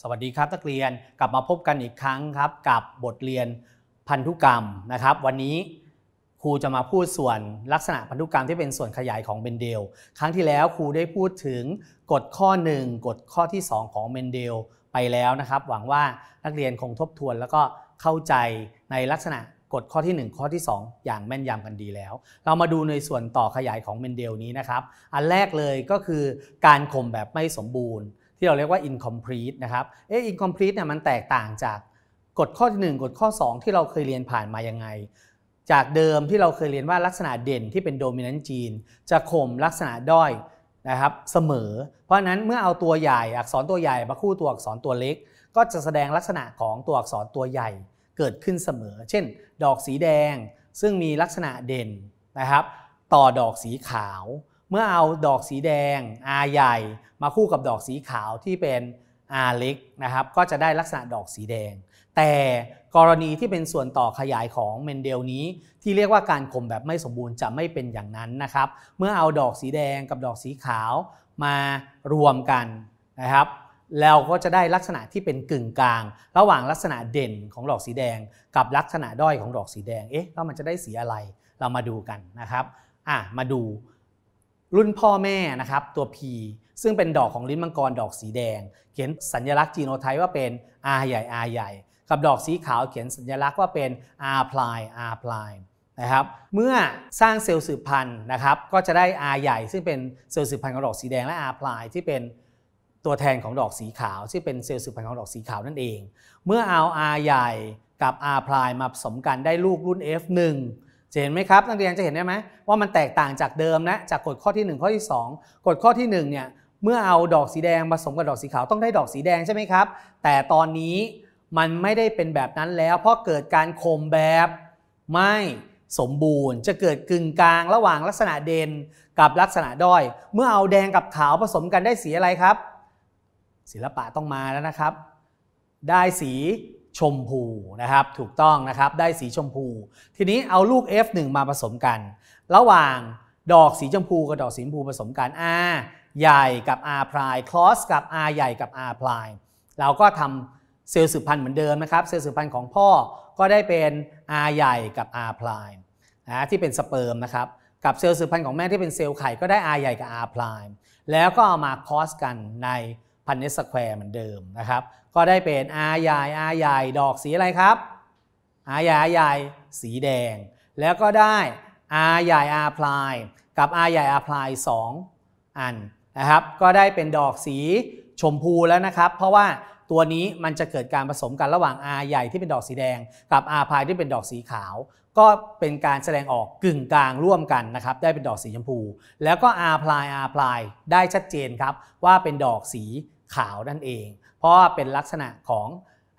สวัสดีครับนักเรียนกลับมาพบกันอีกครั้งครับกับบทเรียนพันธุกรรมนะครับ วันนี้ครูจะมาพูดส่วนลักษณะพันธุกรรมที่เป็นส่วนขยายของเบนเดล ครั้งที่แล้วครูได้พูดถึงกฎข้อ 1กฎข้อที่ 2 ของเบนเดลไปแล้วนะครับ หวังว่านักเรียนคงทบทวนแล้วก็เข้าใจในลักษณะกฎข้อที่ 1 ข้อที่ 2 อย่างแม่นยำกันดีแล้ว เรามาดูในส่วนต่อขยายของเมนเดลนี้นะครับอันแรกเลยก็คือ การข่มแบบไม่สมบูรณ์ที่เราเรียกว่า incomplete นะครับ เอ๊ะ incomplete เนี่ยมันแตกต่างจากกฎข้อที่1กฎข้อ 2 ที่เราเคยเรียนผ่านมายังไง จากเดิมที่เราเคยเรียนว่าลักษณะเด่นที่เป็นโดมิเนนต์จีน จะข่มลักษณะด้อยนะครับ เสมอ เพราะนั้นเมื่อเอาตัวใหญ่อักษรตัวใหญ่มาคู่ตัวอักษรตัวเล็ก ก็จะแสดงลักษณะของตัวอักษรตัวใหญ่เกิดขึ้นเสมอ เช่น ดอกสีแดงซึ่งมีลักษณะเด่นนะครับ ต่อดอกสีขาวเมื่อเอาดอกสีแดง R ใหญ่มาคู่กับดอกสีขาวที่เป็น R เล็กนะครับก็จะได้ลักษณะดอกสีแดง แต่กรณีที่เป็นส่วนต่อขยายของเมนเดลนี้ที่เรียกว่าการข่มแบบไม่สมบูรณ์จะไม่เป็นอย่างนั้นนะครับ เมื่อเอาดอกสีแดงกับดอกสีขาวมารวมกันนะครับเราก็จะได้ลักษณะที่เป็นกึ่งกลาง ระหว่างลักษณะเด่นของดอกสีแดง กับลักษณะด้อยของดอกสีแดงเอ๊ะแล้วมันจะได้สีอะไรเรามาดูกันนะครับอ่ะมาดูรุ่นพ่อแม่นะครับตัว P ซึ่งเป็นดอกของลิ้นมังกรดอกสีแดง เขียนสัญลักษณ์จีโนไทยว่าเป็น R ใหญ่ R ใหญ่ กับดอกสีขาวเขียนสัญลักษณ์ว่าเป็น R พลาย R พลายนะครับเมื่อสร้างเซลล์สืบพันธุ์นะครับก็จะได้ R ใหญ่ซึ่งเป็นเซลล์สืบพันธุ์ของดอกสีแดงและ R พลายที่เป็นตัวแทนของดอกสีขาวที่เป็นเซลล์สืบพันธุ์ของดอกสีขาวนั่นเอง เมื่อเอา R ใหญ่กับ R พลายมาผสมกันได้ลูกรุ่น F1 จะเห็นไหมครับนักเรียนจะเห็นได้ไหมว่ามันแตกต่างจากเดิมนะจากกฎข้อที่ 1 ข้อที่ 2 กฎข้อที่ 1เนี่ยเมื่อเอาดอกสีแดงผสมกับดอกสีขาวต้องได้ดอกสีแดงใช่ไหมครับ แต่ตอนนี้มันไม่ได้เป็นแบบนั้นแล้ว เพราะเกิดการคมแบบ ไม่สมบูรณ์ จะเกิดกึ่งกลาง ระหว่างลักษณะเด่นกับลักษณะด้อย เมื่อเอาแดงกับขาวผสมกันได้สีอะไรครับ ศิลปะต้องมาแล้วนะครับ ได้สีชมพูนะครับถูกต้องนะครับได้สีชมพู ทีนี้เอาลูก F1 มาผสมกัน ระหว่างดอกสีชมพูกับดอกสีชมพูผสมกัน R ใหญ่กับ R พลายคลอสกับ R ใหญ่กับ R พลายเราก็ทำเซลล์สืบพันธุ์เหมือนเดิมนะครับเซลล์สืบพันธุ์ของพ่อก็ได้เป็น R ใหญ่กับ R พลายนะที่เป็นสเปิร์มนะครับกับเซลล์สืบพันธุ์ของแม่ที่เป็นเซลล์ไข่ก็ได้ R ใหญ่กับ R พลายแล้วก็เอามาคอสกันในพันเนสแควร์เหมือนเดิมนะครับ ก็ได้เป็น R ใหญ่ R ใหญ่ดอกสีอะไรครับ R ใหญ่ R ใหญ่สีแดง แล้วก็ได้ R ใหญ่ R พลายกับ R ใหญ่ R พลาย2อันนะครับ ก็ได้เป็นดอกสีชมพูแล้วนะครับ เพราะว่าตัวนี้มันจะเกิดการผสมกันระหว่าง R ใหญ่ที่เป็นดอกสีแดงกับ R พายที่เป็นดอกสีขาว ก็เป็นการแสดงออกกึ่งกลางร่วมกันนะครับ ได้เป็นดอกสีชมพู แล้วก็ R พลาย R พลายได้ชัดเจนครับว่าเป็นดอกสีขาวนั่นเอง เพราะว่าเป็นลักษณะของ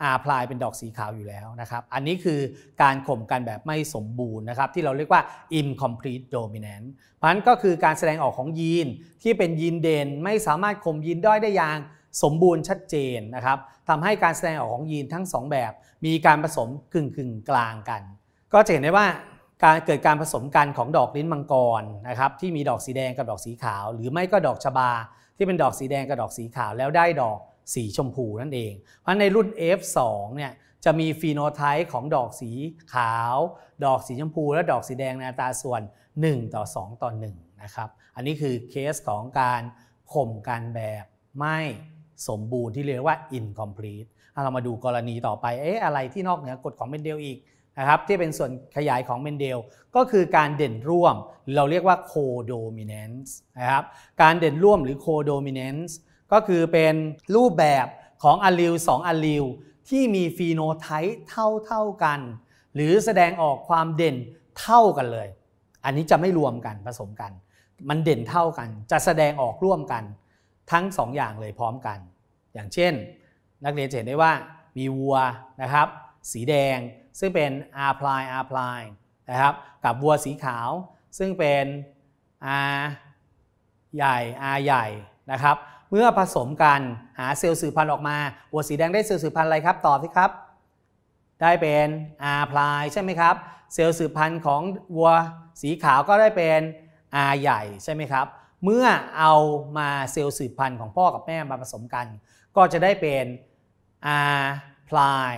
อาพลายเป็นดอกสีขาวอยู่แล้วนะครับ อันนี้คือการข่มกันแบบไม่สมบูรณ์นะครับที่เราเรียกว่า incomplete dominance เนันก็คือการแสดงออกของยีนที่เป็นยีนเด่น ไม่สามารถข่มยีนด้อยได้อย่างสมบูรณ์ชัดเจนนะครับทำให้การแสดงออกของยีนทั้ง 2 แบบ มีการผสมกึ่งกึ่งกลางกัน ก็จะเห็นได้ว่าการเกิดการผสมกันของดอกลิ้นมังกรนะครับที่มีดอกสีแดงกับดอกสีขาว หรือไม่ก็ดอกชบาที่เป็นดอกสีแดงกับดอกสีขาวแล้วได้ดอกสีชมพูนั่นเอง เพราะในรุ่น F2 เนี่ยจะมีฟีโนไทป์ของดอกสีขาว ดอกสีชมพูและดอกสีแดงในตาส่วน1ต่อ2ต่อ1นะครับ อันนี้คือเคสของการข่มการแบบไม่สมบูรณ์ที่เรียกว่า incomplete เรามาดูกรณีต่อไป เอ๊ะ อะไรที่นอกเหนือกฎของเมนเดลอีกนะครับที่เป็นส่วนขยายของเมนเดลก็คือการเด่นร่วม เราเรียกว่าโคโดมิเนนซ์นะครับการเด่นร่วมหรือโคโดมิเนนซ์ก็คือเป็นรูปแบบของอะลิลสองอะลิลที่มีฟีโนไทป์เท่าๆกัน หรือแสดงออกความเด่นเท่ากันเลย อันนี้จะไม่รวมกันผสมกัน มันเด่นเท่ากัน จะแสดงออกร่วมกันทั้ง 2 อย่างเลยพร้อมกัน อย่างเช่นนักเรียนจะเห็นได้ว่ามีวัวนะครับสีแดงซึ่งเป็น R พลาย R พลายนะครับกับวัวสีขาวซึ่งเป็น R ใหญ่ R ใหญ่นะครับ เมื่อผสมกันหาเซลล์สืบพันธุ์ออกมา วัวสีแดงได้เซลล์สืบพันธุ์อะไรครับตอบสิครับ ได้เป็น R พลายใช่ไหมครับเซลล์สืบพันธุ์ของวัวสีขาวก็ได้เป็น R ใหญ่ใช่ไหมครับ เมื่อเอามาเซลล์สืบพันธุ์ของพ่อกับแม่มาผสมกัน ก็จะได้เป็น R พลาย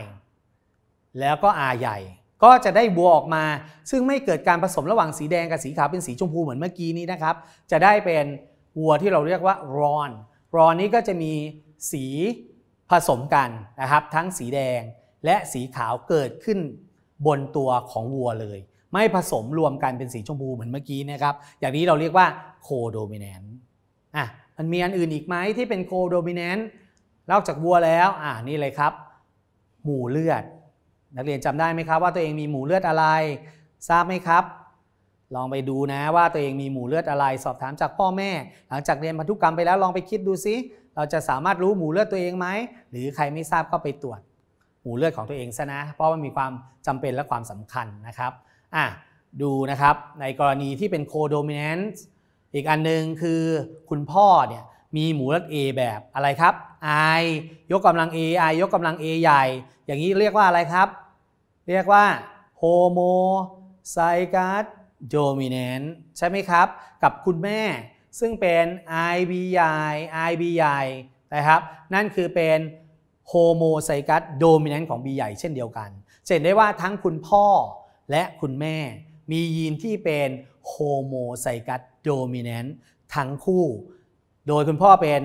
แล้วก็อาใหญ่ ก็จะได้บัวออกมา ซึ่งไม่เกิดการผสมระหว่างสีแดงกับสีขาวเป็นสีชมพู เหมือนเมื่อกี้นี้นะครับ จะได้เป็นวัวที่เราเรียกว่ารอน รอนนี้ก็จะมีสีผสมกันนะครับ ทั้งสีแดงและสีขาวเกิดขึ้นบนตัวของวัวเลย ไม่ผสมรวมกันเป็นสีชมพู เหมือนเมื่อกี้นะครับ อย่างนี้เราเรียกว่าโคโดมิเนนต์อ่ะ มันมีอันอื่นอีกไหมที่เป็นโคโดมิเนนต์นอกจากวัวแล้ว อ่านี่เลยครับ หมู่เลือดนักเรียนจำได้ไหมครับว่าตัวเองมีหมู่เลือดอะไรทราบไหมครับ ลองไปดูนะ ว่าตัวเองมีหมู่เลือดอะไร สอบถามจากพ่อแม่ หลังจากเรียนพันธุกรรมไปแล้วลองไปคิดดูซิ เราจะสามารถรู้หมู่เลือดตัวเองไหมหรือใครไม่ทราบก็ไปตรวจ หมู่เลือดของตัวเองซะนะ เพราะมันมีความจำเป็นและความสำคัญนะครับอ่ะดูนะครับในกรณีที่เป็นโคโดมิเนนซ์อีกอันนึงคือคุณพ่อเนี่ยมีหมูรัด A แบบอะไรครับ i ยกกำลัง a i ยกกำลัง a ใหญ่อย่างนี้เรียกว่าอะไรครับ เรียกว่าโฮโมไซกัสโดมิเนนใช่ไหมครับ กับคุณแม่ ซึ่งเป็น i b ใหญ่ i b ใหญ่นะครับนั่นคือเป็นโฮโมไซกัสโดมิเนนของ b ใหญ่เช่นเดียวกันเห็นได้ว่าทั้งคุณพ่อและคุณแม่ มียีนที่เป็นโฮโมไซกัสโดมิเนนทั้งคู่โดยคุณพ่อเป็น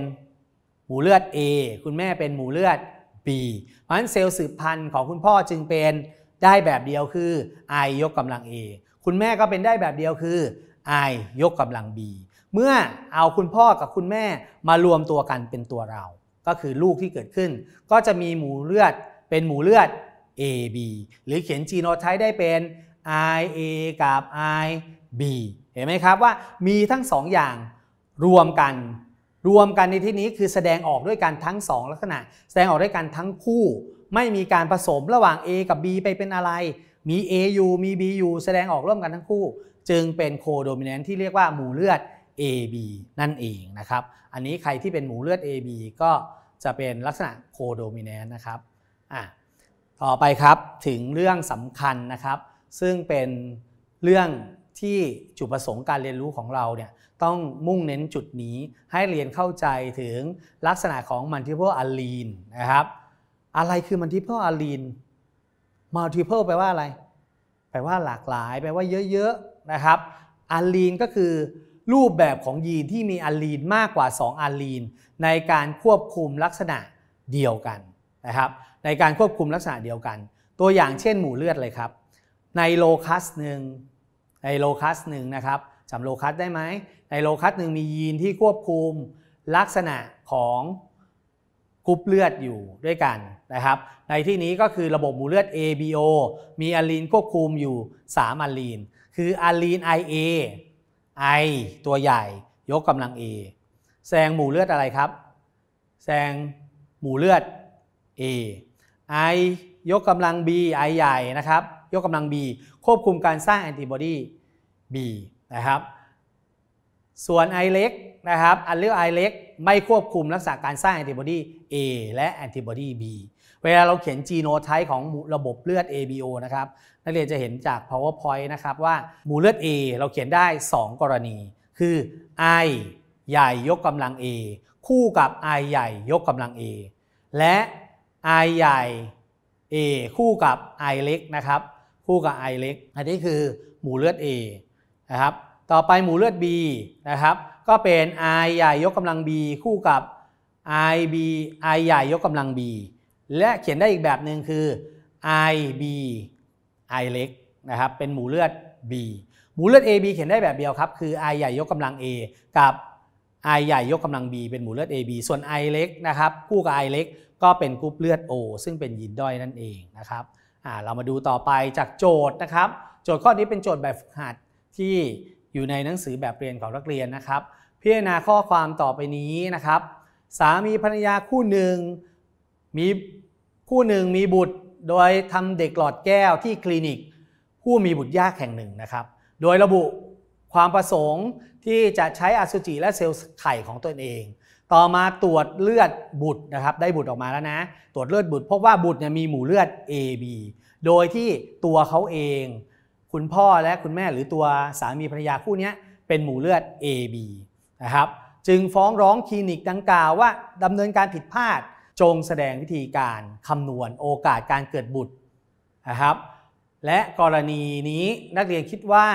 หมูเลือด A คุณแม่เป็นหมูเลือด B เพราะฉะนั้นเซลล์สืบพันธุ์ของคุณพ่อจึงเป็นได้แบบเดียวคือ i ยกกำลัง A คุณแม่ก็เป็นได้แบบเดียวคือ i ยกกำลัง B เมื่อเอาคุณพ่อกับคุณแม่มารวมตัวกันเป็นตัวเรา ก็คือลูกที่เกิดขึ้น ก็จะมีหมูเลือดเป็นหมูเลือด AB หรือเขียนจีโนไทป์ได้เป็น IA กับ IB เห็นไหมครับว่า มีทั้งสองอย่างรวมกันรวมกันในที่นี้คือแสดงออกด้วยกันทั้งสองลักษณะแสดงออกด้วยกันทั้งคู่ ไม่มีการผสมระหว่าง A กับ B ไปเป็นอะไร มี A อยู่มี B อยู่แสดงออกร่วมกันทั้งคู่ จึงเป็นโคโดมิเนนต์ที่เรียกว่าหมู่เลือด AB นั่นเองนะครับอันนี้ใครที่เป็นหมู่เลือด AB ก็จะเป็นลักษณะโคโดมิเนนต์นะครับอ่ะต่อไปครับถึงเรื่องสำคัญนะครับ ซึ่งเป็นเรื่องที่จุดประสงค์การเรียนรู้ของเราเนี่ยต้องมุ่งเน้นจุดนี้ให้เรียนเข้าใจถึงลักษณะของ multiple a l i ล e นะครับ อะไรคือ multiple aline multiple แปลว่าอะไรแปลว่าหลากหลายแปลว่าเยอะๆนะครับ a l ลี e ก็คือรูปแบบของยีนที่มีอะลีนมากกว่า 2อะลีน ในการควบคุมลักษณะเดียวกัน นะครับ ในการควบคุมลักษณะเดียวกัน ตัวอย่างเช่น หมู่เลือดเลยครับ ในโลคัสหนึ่งในโลคัสหนึ่งนะครับจำโลคัสได้ไหม ในโลคัสหนึ่งมียีนที่ควบคุมลักษณะของกรุ๊ปเลือดอยู่ด้วยกันนะครับ ในที่นี้ก็คือระบบหมู่เลือด ABO มีอะลีนควบคุมอยู่ 3อะลีน คืออะลีน IA I ตัวใหญ่ยกกำลัง A แซงหมู่เลือดอะไรครับแซงหมู่เลือด A I ยกกำลัง B I ใหญ่นะครับยกกำลัง B ควบคุมการสร้างแอนติบอดี B นะครับ ส่วน I เล็กนะครับ อันเลือก I เล็กไม่ควบคุมรักษาการสร้างแอนติบอดี A และแอนติบอดี B เวลาเราเขียนจีโนไทป์ของระบบเลือด ABO นะครับนักเรียนจะเห็นจาก powerpoint นะครับว่าหมู่เลือด A เราเขียนได้ 2 กรณี คือ I ใหญ่ยกกำลัง A คู่กับ I ใหญ่ยกกำลัง A และ I ใหญ่ A คู่กับ I เล็กนะครับคู่กับไอเล็ก อันนี้คือหมู่เลือด A นะครับ ต่อไปหมู่เลือด B นะครับ ก็เป็น i ใหญ่ยกกำลัง b คู่กับ i b i ใหญ่ยกกำลัง b และเขียนได้อีกแบบหนึ่งคือ i b i เล็กนะครับ เป็นหมู่เลือด b หมู่เลือด ab เขียนได้แบบเดียวครับ คือ i ใหญ่ยกกำลัง a กับ i ใหญ่ยกกำลัง b เป็นหมู่เลือด ab ส่วน i เล็กนะครับ คู่กับ i เล็ก ก็เป็นกรุ๊ปเลือด o ซึ่งเป็นยีนด้อยนั่นเองนะครับเรามาดูต่อไปจากโจทย์นะครับ โจทย์ข้อนี้เป็นโจทย์แบบฝึกหัดที่อยู่ในหนังสือแบบเรียนของนักเรียนนะครับ พิจารณาข้อความต่อไปนี้นะครับ สามีภรรยาคู่หนึ่ง มีคู่หนึ่งมีบุตร โดยทำเด็กหลอดแก้วที่คลินิกผู้มีบุตรยากแห่งหนึ่งนะครับ โดยระบุความประสงค์ที่จะใช้อสุจิและเซลล์ไข่ของตนเองต่อมาตรวจเลือดบุตรนะครับได้บุตรออกมาแล้วนะ ตรวจเลือดบุตร พบว่าบุตรเนี่ยมีหมู่เลือด AB โดยที่ตัวเขาเอง คุณพ่อและคุณแม่หรือตัวสามีภรรยาคู่นี้เป็นหมู่เลือด AB นะครับจึงฟ้องร้องคลินิกดังกล่าวว่าดำเนินการผิดพลาดจงแสดงวิธีการคำนวณโอกาสการเกิดบุตรนะครับและกรณีนี้นักเรียนคิดว่า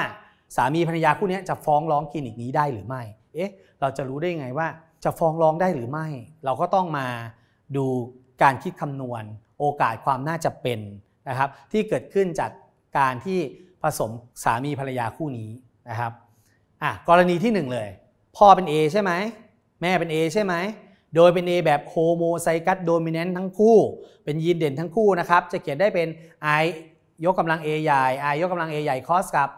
สามีภรรยาคู่นี้จะฟ้องร้องคลินิกนี้ได้หรือไม่เอ๊ะเราจะรู้ได้ไงว่าจะฟ้องร้องได้หรือไม่ เราก็ต้องมาดูการคิดคำนวณโอกาสความน่าจะเป็นนะครับที่เกิดขึ้นจากการที่ผสมสามีภรรยาคู่นี้นะครับอ่ะกรณีที่1เลย พ่อเป็น A ใช่ไหม แม่เป็น A ใช่ไหม โดยเป็น A แบบโฮโมไซกัสโดมิเนนต์ทั้งคู่เป็นยีนเด่นทั้งคู่นะครับจะเขียนได้เป็น i ยกกำลัง A ใหญ่ i ยกกำลัง A ใหญ่ คอสกับ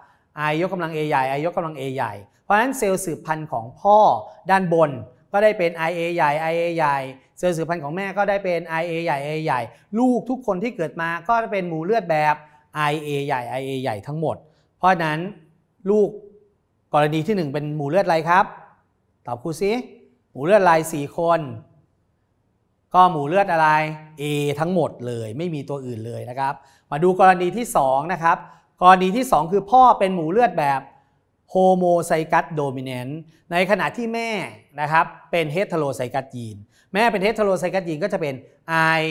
i ยกกำลัง A ใหญ่ i ยกกำลัง A ใหญ่เพราะฉะนั้นเซลล์สืบพันธุ์ของพ่อด้านบนก็ได้เป็น IA ใหญ่ IA ใหญ่เซลล์สืบพันธุ์ของแม่ก็ได้เป็น IA ใหญ่ IA ใหญ่ ลูกทุกคนที่เกิดมาก็เป็นหมูเลือดแบบ IA ใหญ่ IA ใหญ่ทั้งหมด เพราะนั้นลูกกรณีที่ 1 เป็นหมูเลือดอะไรครับ ตอบครูซิหมูเลือดลาย4คน ก็หมูเลือดอะไร A ทั้งหมดเลย ไม่มีตัวอื่นเลยนะครับ มาดูกรณีที่2นะครับกรณีที่ 2 คือพ่อเป็นหมูเลือดแบบโฮโมไซกัสโดมิเนนต์ในขณะที่แม่นะครับ เป็นเฮตโรไซกัสยีน แม่เป็นเฮตโรไซกัสยีนก็จะเป็น I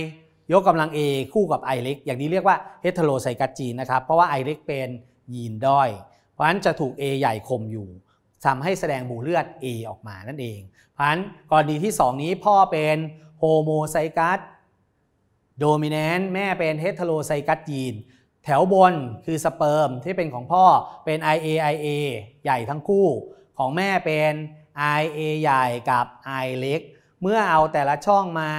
ยกกำลัง A คู่กับ I เล็กอย่างนี้เรียกว่าเฮตโรไซกัสยีนนะครับ เพราะว่า I เล็ก เป็นยีนด้อย เพราะฉะนั้นจะถูก A ใหญ่ข่มอยู่ทำให้แสดงหมู่เลือด A ออกมานั่นเอง เพราะฉะนั้นกรณีที่ 2 นี้พ่อเป็นโฮโมไซกัสโดมิเนนต์แม่เป็นเฮตโรไซกัสยีนแถวบนคือสเปิร์มที่เป็นของพ่อเป็น IA IA ใหญ่ทั้งคู่ ของแม่เป็น IA ใหญ่กับ I เล็ก เมื่อเอาแต่ละช่องมา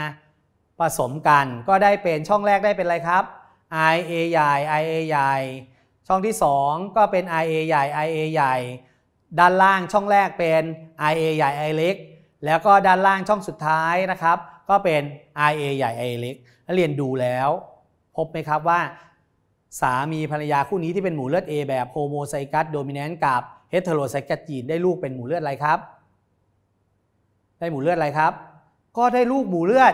ผสมกันก็ได้เป็นช่องแรกได้เป็นอะไรครับ IA ใหญ่ IA ใหญ่ ช่องที่2ก็เป็น IA ใหญ่ IA ใหญ่ ด้านล่างช่องแรกเป็น IA ใหญ่ IA เล็กแล้วก็ด้านล่างช่องสุดท้ายนะครับ ก็เป็น IA ใหญ่ IA เล็กเรียนดูแล้ว พบไหมครับว่าสามีภรรยาคู่นี้ที่เป็นหมู่เลือด A แบบโฮโมไซกัสโดมิเนนต์กับเฮเทโรไซกัสจีนได้ลูกเป็นหมู่เลือดอะไรครับ ได้หมู่เลือดอะไรครับ ก็ได้ลูกหมู่เลือด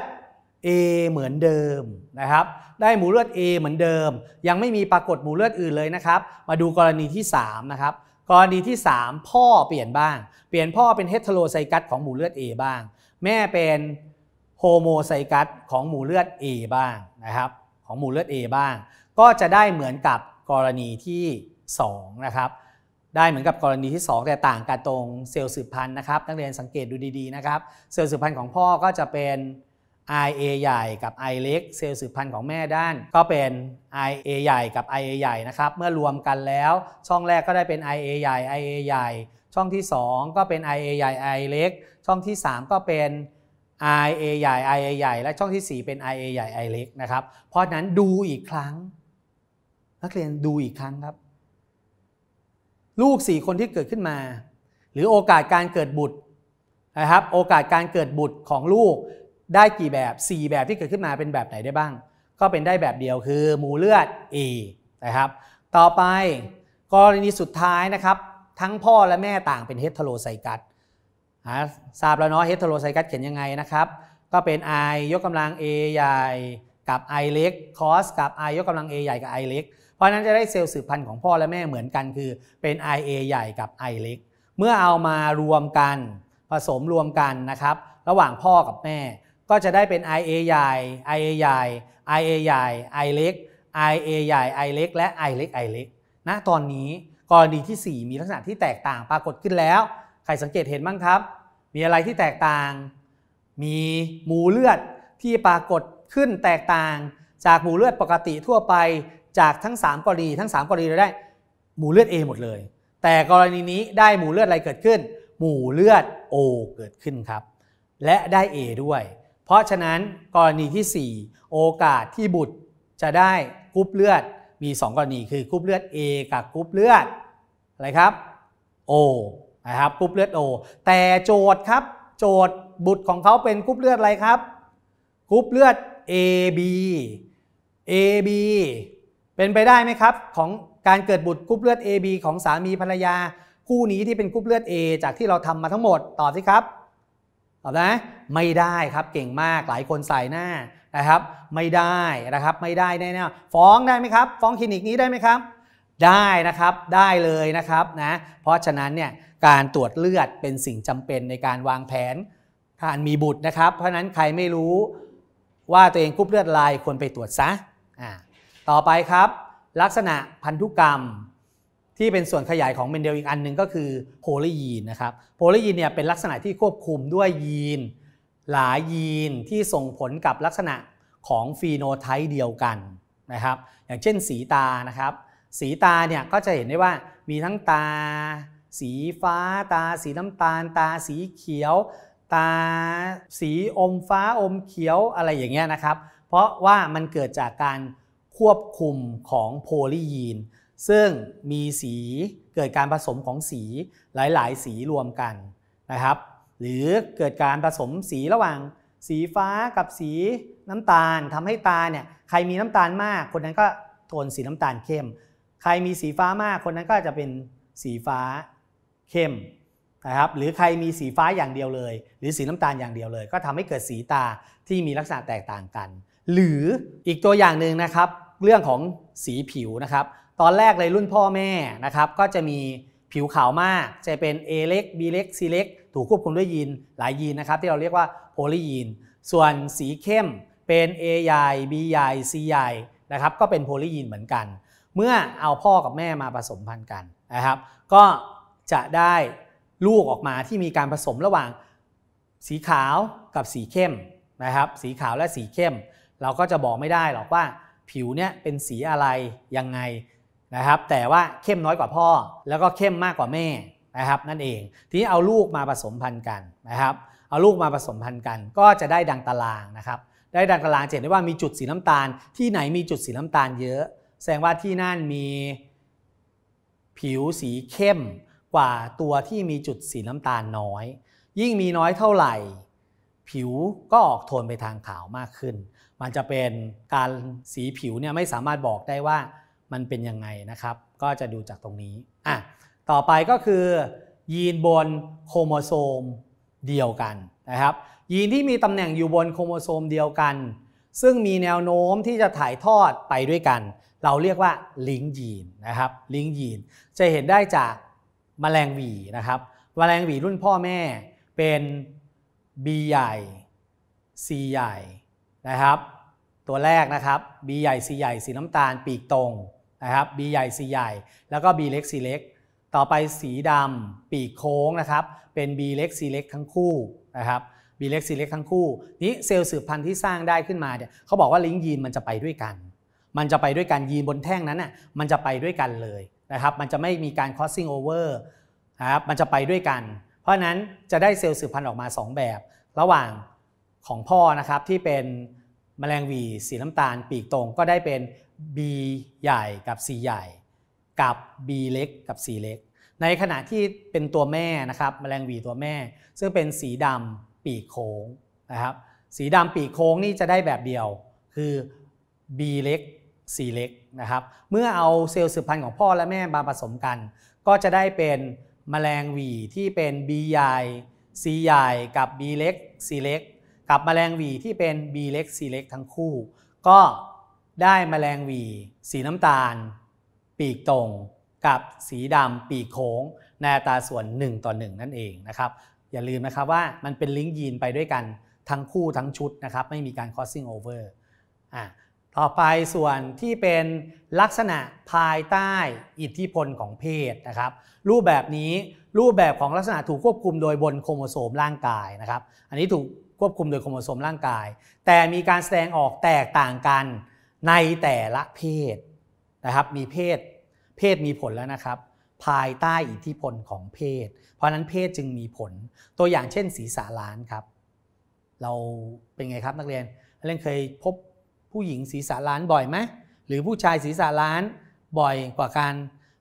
A เหมือนเดิมนะครับ ได้หมู่เลือด A เหมือนเดิม ยังไม่มีปรากฏหมู่เลือดอื่นเลยนะครับ มาดูกรณีที่3นะครับ กรณีที่ 3 พ่อเปลี่ยนบ้าง เปลี่ยนพ่อเป็นเฮตโรไซกัสของหมู่เลือด A บ้าง แม่เป็นโฮโมไซกัสของหมู่เลือด A บ้างนะครับ ของหมู่เลือด A บ้างก็จะได้เหมือนกับกรณีที่2นะครับ ได้เหมือนกับกรณีที่ 2แต่ต่างกันตรงเซลล์สืบพันธุ์นะครับนักเรียนสังเกตดูดีๆนะครับ เซลล์สืบพันธุ์ของพ่อก็จะเป็น IA ใหญ่กับ I เล็ก เซลล์สืบพันธุ์ของแม่ด้าน ก็เป็น IA ใหญ่กับ IA ใหญ่นะครับ เมื่อรวมกันแล้วช่องแรกก็ได้เป็น IA ใหญ่ IA ใหญ่ ช่องที่2ก็เป็น IA ใหญ่ i เล็ก ช่องที่ 3 ก็เป็น IA ใหญ่ IA ใหญ่ และช่องที่ 4 เป็น IA ใหญ่ i เล็กนะครับเพราะนั้นดูอีกครั้งนักเรียนดูอีกครั้งครับ ลูกสี่คนที่เกิดขึ้นมา หรือโอกาสการเกิดบุตรนะครับโอกาสการเกิดบุตรของลูกได้กี่แบบ 4 แบบที่เกิดขึ้นมาเป็นแบบไหนได้บ้าง ก็เป็นได้แบบเดียวคือหมูเลือด A นะครับต่อไปกรณีสุดท้ายนะครับทั้งพ่อและแม่ต่างเป็นเฮตโรไซกัสทราบแล้วเนาะเฮตโรไซกัสเขียนยังไงนะครับก็เป็น I ยกกำลัง A ใหญ่กับ i เล็กคอสกับ i ยกกำลัง a ใหญ่กับ i เล็กเพราะนั้นจะได้เซลล์สืบพันธุ์ของพ่อและแม่เหมือนกันคือเป็น i a ใหญ่กับ i เล็กเมื่อเอามารวมกัน ผสมรวมกันนะครับระหว่างพ่อกับแม่ ก็จะได้เป็น i a ใหญ่ i a ใหญ่ i a ใหญ่ i เล็ก i a ใหญ่ i เล็กและ i เล็ก i เล็กณตอนนี้กรณีที่ 4 มีลักษณะที่แตกต่างปรากฏขึ้นแล้วใครสังเกตเห็นบ้างครับ มีอะไรที่แตกต่าง มีมูเลือดที่ปรากฏขึ้นแตกต่างจากหมู่เลือดปกติทั่วไปจากทั้ง 3 กรณี ทั้ง 3 กรณีเราได้ หมู่เลือด A หมดเลย แต่กรณีนี้ได้หมู่เลือดอะไรเกิดขึ้น หมู่เลือด O เกิดขึ้นครับ และได้ A ด้วย เพราะฉะนั้นกรณีที่ 4 โอกาสที่บุตรจะได้กรุ๊ปเลือดมี 2 กรณี คือกรุ๊ปเลือด A กับกรุ๊ปเลือด อะไรครับ O นะครับกรุ๊ปเลือด O แต่โจทย์ครับ โจทย์บุตรของเขาเป็นกรุ๊ปเลือดอะไรครับกรุ๊ปเลือด AB AB เป็นไปได้ไหมครับ ของการเกิดบุตรกรุ๊ปเลือด AB ของสามีภรรยาคู่นี้ที่เป็นกรุ๊ปเลือด A จากที่เราทำมาทั้งหมด ตอบสิครับตอบนะไม่ได้ครับเก่งมากหลายคนใส่หน้านะครับ ไม่ได้นะครับไม่ได้แน่ๆฟ้องได้ไหมครับ ฟ้องคลินิกนี้ได้ไหมครับ ได้นะครับได้เลยนะครับนะเพราะฉะนั้นเนี่ยการตรวจเลือดเป็นสิ่งจำเป็นในการวางแผนการมีบุตรนะครับ เพราะนั้นใครไม่รู้ว่าตัวเองกรุ๊ปเลือดลายควรไปตรวจซะะต่อไปครับ ลักษณะพันธุกรรมที่เป็นส่วนขยายของเมนเดลอีกอันหนึ่งก็คือโพลียีนนะครับ โพลียีนเนี่ยเป็นลักษณะที่ควบคุมด้วยยีน หลายยีนที่ส่งผลกับลักษณะของฟีโนไทป์เดียวกันนะครับอย่างเช่นสีตานะครับ สีตาเนี่ยก็จะเห็นได้ว่ามีทั้งตา สีฟ้าตา สีน้ำตาลตาสีเขียวตาสีอมฟ้าอมเขียวอะไรอย่างเงี้ยนะครับ เพราะว่ามันเกิดจากการควบคุมของโพลียีน ซึ่งมีสีเกิดการผสมของสีหลายๆ สีรวมกันนะครับ หรือเกิดการผสมสีระหว่าง สีฟ้ากับสีน้ำตาลทำให้ตาเนี่ยใครมีน้ำตาลมากคนนั้นก็ โทนสีน้ำตาลเข้ม ใครมีสีฟ้ามากคนนั้นก็จะเป็นสีฟ้าเข้มนะครับหรือใครมีสีฟ้าอย่างเดียวเลย หรือสีน้ำตาลอย่างเดียวเลย ก็ทำให้เกิดสีตาที่มีลักษณะแตกต่างกัน หรืออีกตัวอย่างหนึ่งนะครับ เรื่องของสีผิวนะครับตอนแรกเลยรุ่นพ่อแม่นะครับก็จะมีผิวขาวมาก จะเป็น A เล็ก B เล็ก C เล็กถูกควบคุมด้วยยีนหลายยีนนะครับ ที่เราเรียกว่าโพลียีนส่วนสีเข้มเป็น A ใหญ่ B ใหญ่ C ใหญ่นะครับก็เป็นโพลียีนเหมือนกัน เมื่อเอาพ่อกับแม่มาผสมพันธุ์กันนะครับ ก็จะได้ลูกออกมาที่มีการผสมระหว่างสีขาวกับสีเข้มนะครับ สีขาวและสีเข้ม เราก็จะบอกไม่ได้หรอกว่าผิวเนี่ยเป็นสีอะไร ยังไงนะครับ แต่ว่าเข้มน้อยกว่าพ่อ แล้วก็เข้มมากกว่าแม่นะครับ นั่นเองทีนี้เอาลูกมาผสมพันธุ์กันนะครับ เอาลูกมาผสมพันธุ์กัน ก็จะได้ดังตารางนะครับ ได้ดังตารางเห็นได้ว่ามีจุดสีน้ำตาลที่ไหนมีจุดสีน้ำตาลเยอะ แสดงว่าที่นั่นมีผิวสีเข้มกว่าตัวที่มีจุดสีน้ำตาลน้อย ยิ่งมีน้อยเท่าไหร่ ผิวก็ออกโทนไปทางขาวมากขึ้น มันจะเป็นการสีผิวเนี่ยไม่สามารถบอกได้ว่ามันเป็นยังไงนะครับ ก็จะดูจากตรงนี้อ่ะต่อไปก็คือ ยีนบนโครโมโซมเดียวกันนะครับยีนที่มีตำแหน่งอยู่บนโครโมโซมเดียวกัน ซึ่งมีแนวโน้มที่จะถ่ายทอดไปด้วยกัน เราเรียกว่าลิงก์ยีนนะครับ ลิงก์ยีนจะเห็นได้จากมแมลงหวีนะครับมแมลงหวีรุ่นพ่อแม่เป็น B ใหญ่ C ใหญ่นะครับตัวแรกนะครับ B ใหญ่ C ใหญ่สีน้ำตาลปีกตรงนะครับ B ใหญ่ C ใหญ่แล้วก็ B เล็ก C เล็กต่อไปสีดำปีกโค้งนะครับเป็น B เล็ก C เล็กทั้งคู่นะครับ B เล็ก C เล็กทั้งคู่นี้เซลล์สืบพันธุ์ที่สร้างได้ขึ้นมาเนี่ยเขาบอกว่าลิงก์ยีนมันจะไปด้วยกัน มันจะไปด้วยกันยีนบนแท่งนั้นน่ะมันจะไปด้วยกันเลยนะครับมันจะไม่มีการ crossing over นะครับมันจะไปด้วยกัน เพราะนั้นจะได้เซลล์สืบพันธุ์ออกมา 2 แบบ ระหว่างของพ่อนะครับที่เป็นมแมลงวีสีน้ำตาล ปีกตรงก็ได้เป็น B ใหญ่กับ C ใหญ่กับ B เล็กกับ C เล็ก ในขณะที่เป็นตัวแม่นะครับมแมลงวีตัวแม่ ซึ่งเป็นสีดำปีกโค้งนะครับสีดำปีกโค้งนี่จะได้แบบเดียว คือ B เล็กสีเล็กนะครับ เมื่อเอาเซลล์สืบพันธุ์ของพ่อและแม่มาผสมกัน ก็จะได้เป็นมแมลงวีที่เป็น B ใหญ่ C ใหญ่กับ B เล็ก C เล็กกับมแมลงวีที่เป็น B เล็ก C เล็กทั้งคู่ ก็ได้มแมลงวีสีน้ำตาล ปีกตรงกับสีดำปีกโค้งในอัตราส่วน 1 ต่อ 1 นั่นเองนะครับ อย่าลืมนะครับว่ามันเป็นลิงก์ยีนไปด้วยกันทั้งคู่ทั้งชุดนะครับ ไม่มีการ crossing over อ่าต่อไปส่วนที่เป็นลักษณะภายใต้อิทธิพลของเพศนะครับ รูปแบบนี้รูปแบบของลักษณะถูกควบคุมโดยบนโครโมโซมร่างกายนะครับ อันนี้ถูกควบคุมโดยโครโมโซมร่างกาย แต่มีการแสดงออกแตกต่างกันในแต่ละเพศนะครับมีเพศเพศมีผลแล้วนะครับ ภายใต้อิทธิพลของเพศ เพราะนั้นเพศจึงมีผลตัวอย่างเช่นสีสาล้านครับ เราเป็นไงครับนักเรียนนักเรียนเคยพบผู้หญิงศีรษะล้านบ่อยไหมหรือผู้ชายศีรษะล้านบ่อยกว่ากัน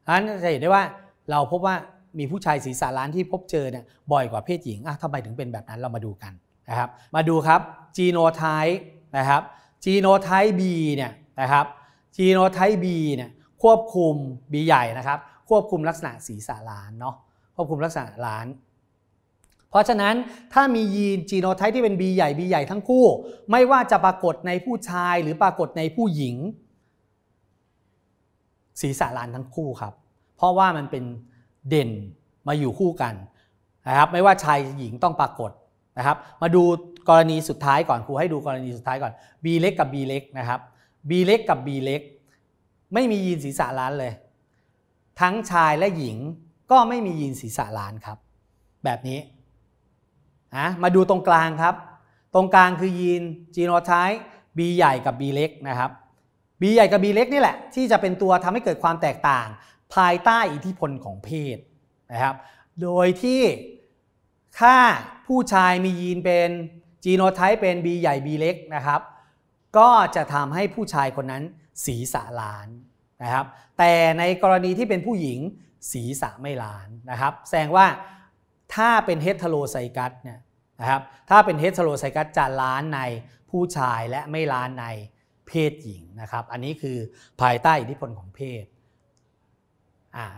นั้นจะเห็นได้ว่าเราพบว่ามีผู้ชายศีรษะล้านที่พบเจอเนี่ยบ่อยกว่าเพศหญิงอ่ะทำไมถึงเป็นแบบนั้นเรามาดูกันนะครับ มาดูครับจีโนไทป์นะครับจีโนไทป์บีเนี่ยนะครับจีโนไทป์บีเนี่ยควบคุมบีใหญ่นะครับควบคุมลักษณะศีรษะล้านเนาะควบคุมลักษณะล้านเพราะฉะนั้นถ้ามียีนจีโนไทป์ที่เป็น B ใหญ่ B ใหญ่ทั้งคู่ ไม่ว่าจะปรากฏในผู้ชายหรือปรากฏในผู้หญิงศีรษะลานทั้งคู่ครับ เพราะว่ามันเป็นเด่นมาอยู่คู่กันนะครับไม่ว่าชายหญิงต้องปรากฏนะครับ มาดูกรณีสุดท้ายก่อนครูให้ดูกรณีสุดท้ายก่อน B เล็กกับ B เล็กนะครับ B เล็กกับ B เล็กไม่มียีนศีรษะล้านเลย ทั้งชายและหญิงก็ไม่มียีนศีรษะล้านครับ แบบนี้นะมาดูตรงกลางครับ ตรงกลางคือยีนจีโนไทป์ B ใหญ่กับ B เล็กนะครับ B ใหญ่กับ B เล็กนี่แหละที่จะเป็นตัวทำให้เกิดความแตกต่าง ภายใต้อิทธิพลของเพศนะครับ โดยที่ ถ้าผู้ชายมียีนเป็นจีโนไทป์เป็น B ใหญ่ B เล็กนะครับ ก็จะทำให้ผู้ชายคนนั้นสีรษะลานนะครับ แต่ในกรณีที่เป็นผู้หญิง สีระไม่ลานนะครับ แสดงว่าถ้าเป็นเฮตโรไซกัสเนี่ยนะครับถ้าเป็นเฮสโรไซกัสจะล้านในผู้ชายและไม่ล้านในเพศหญิงนะครับ อันนี้คือภายใต้อิทธิพลของเพศ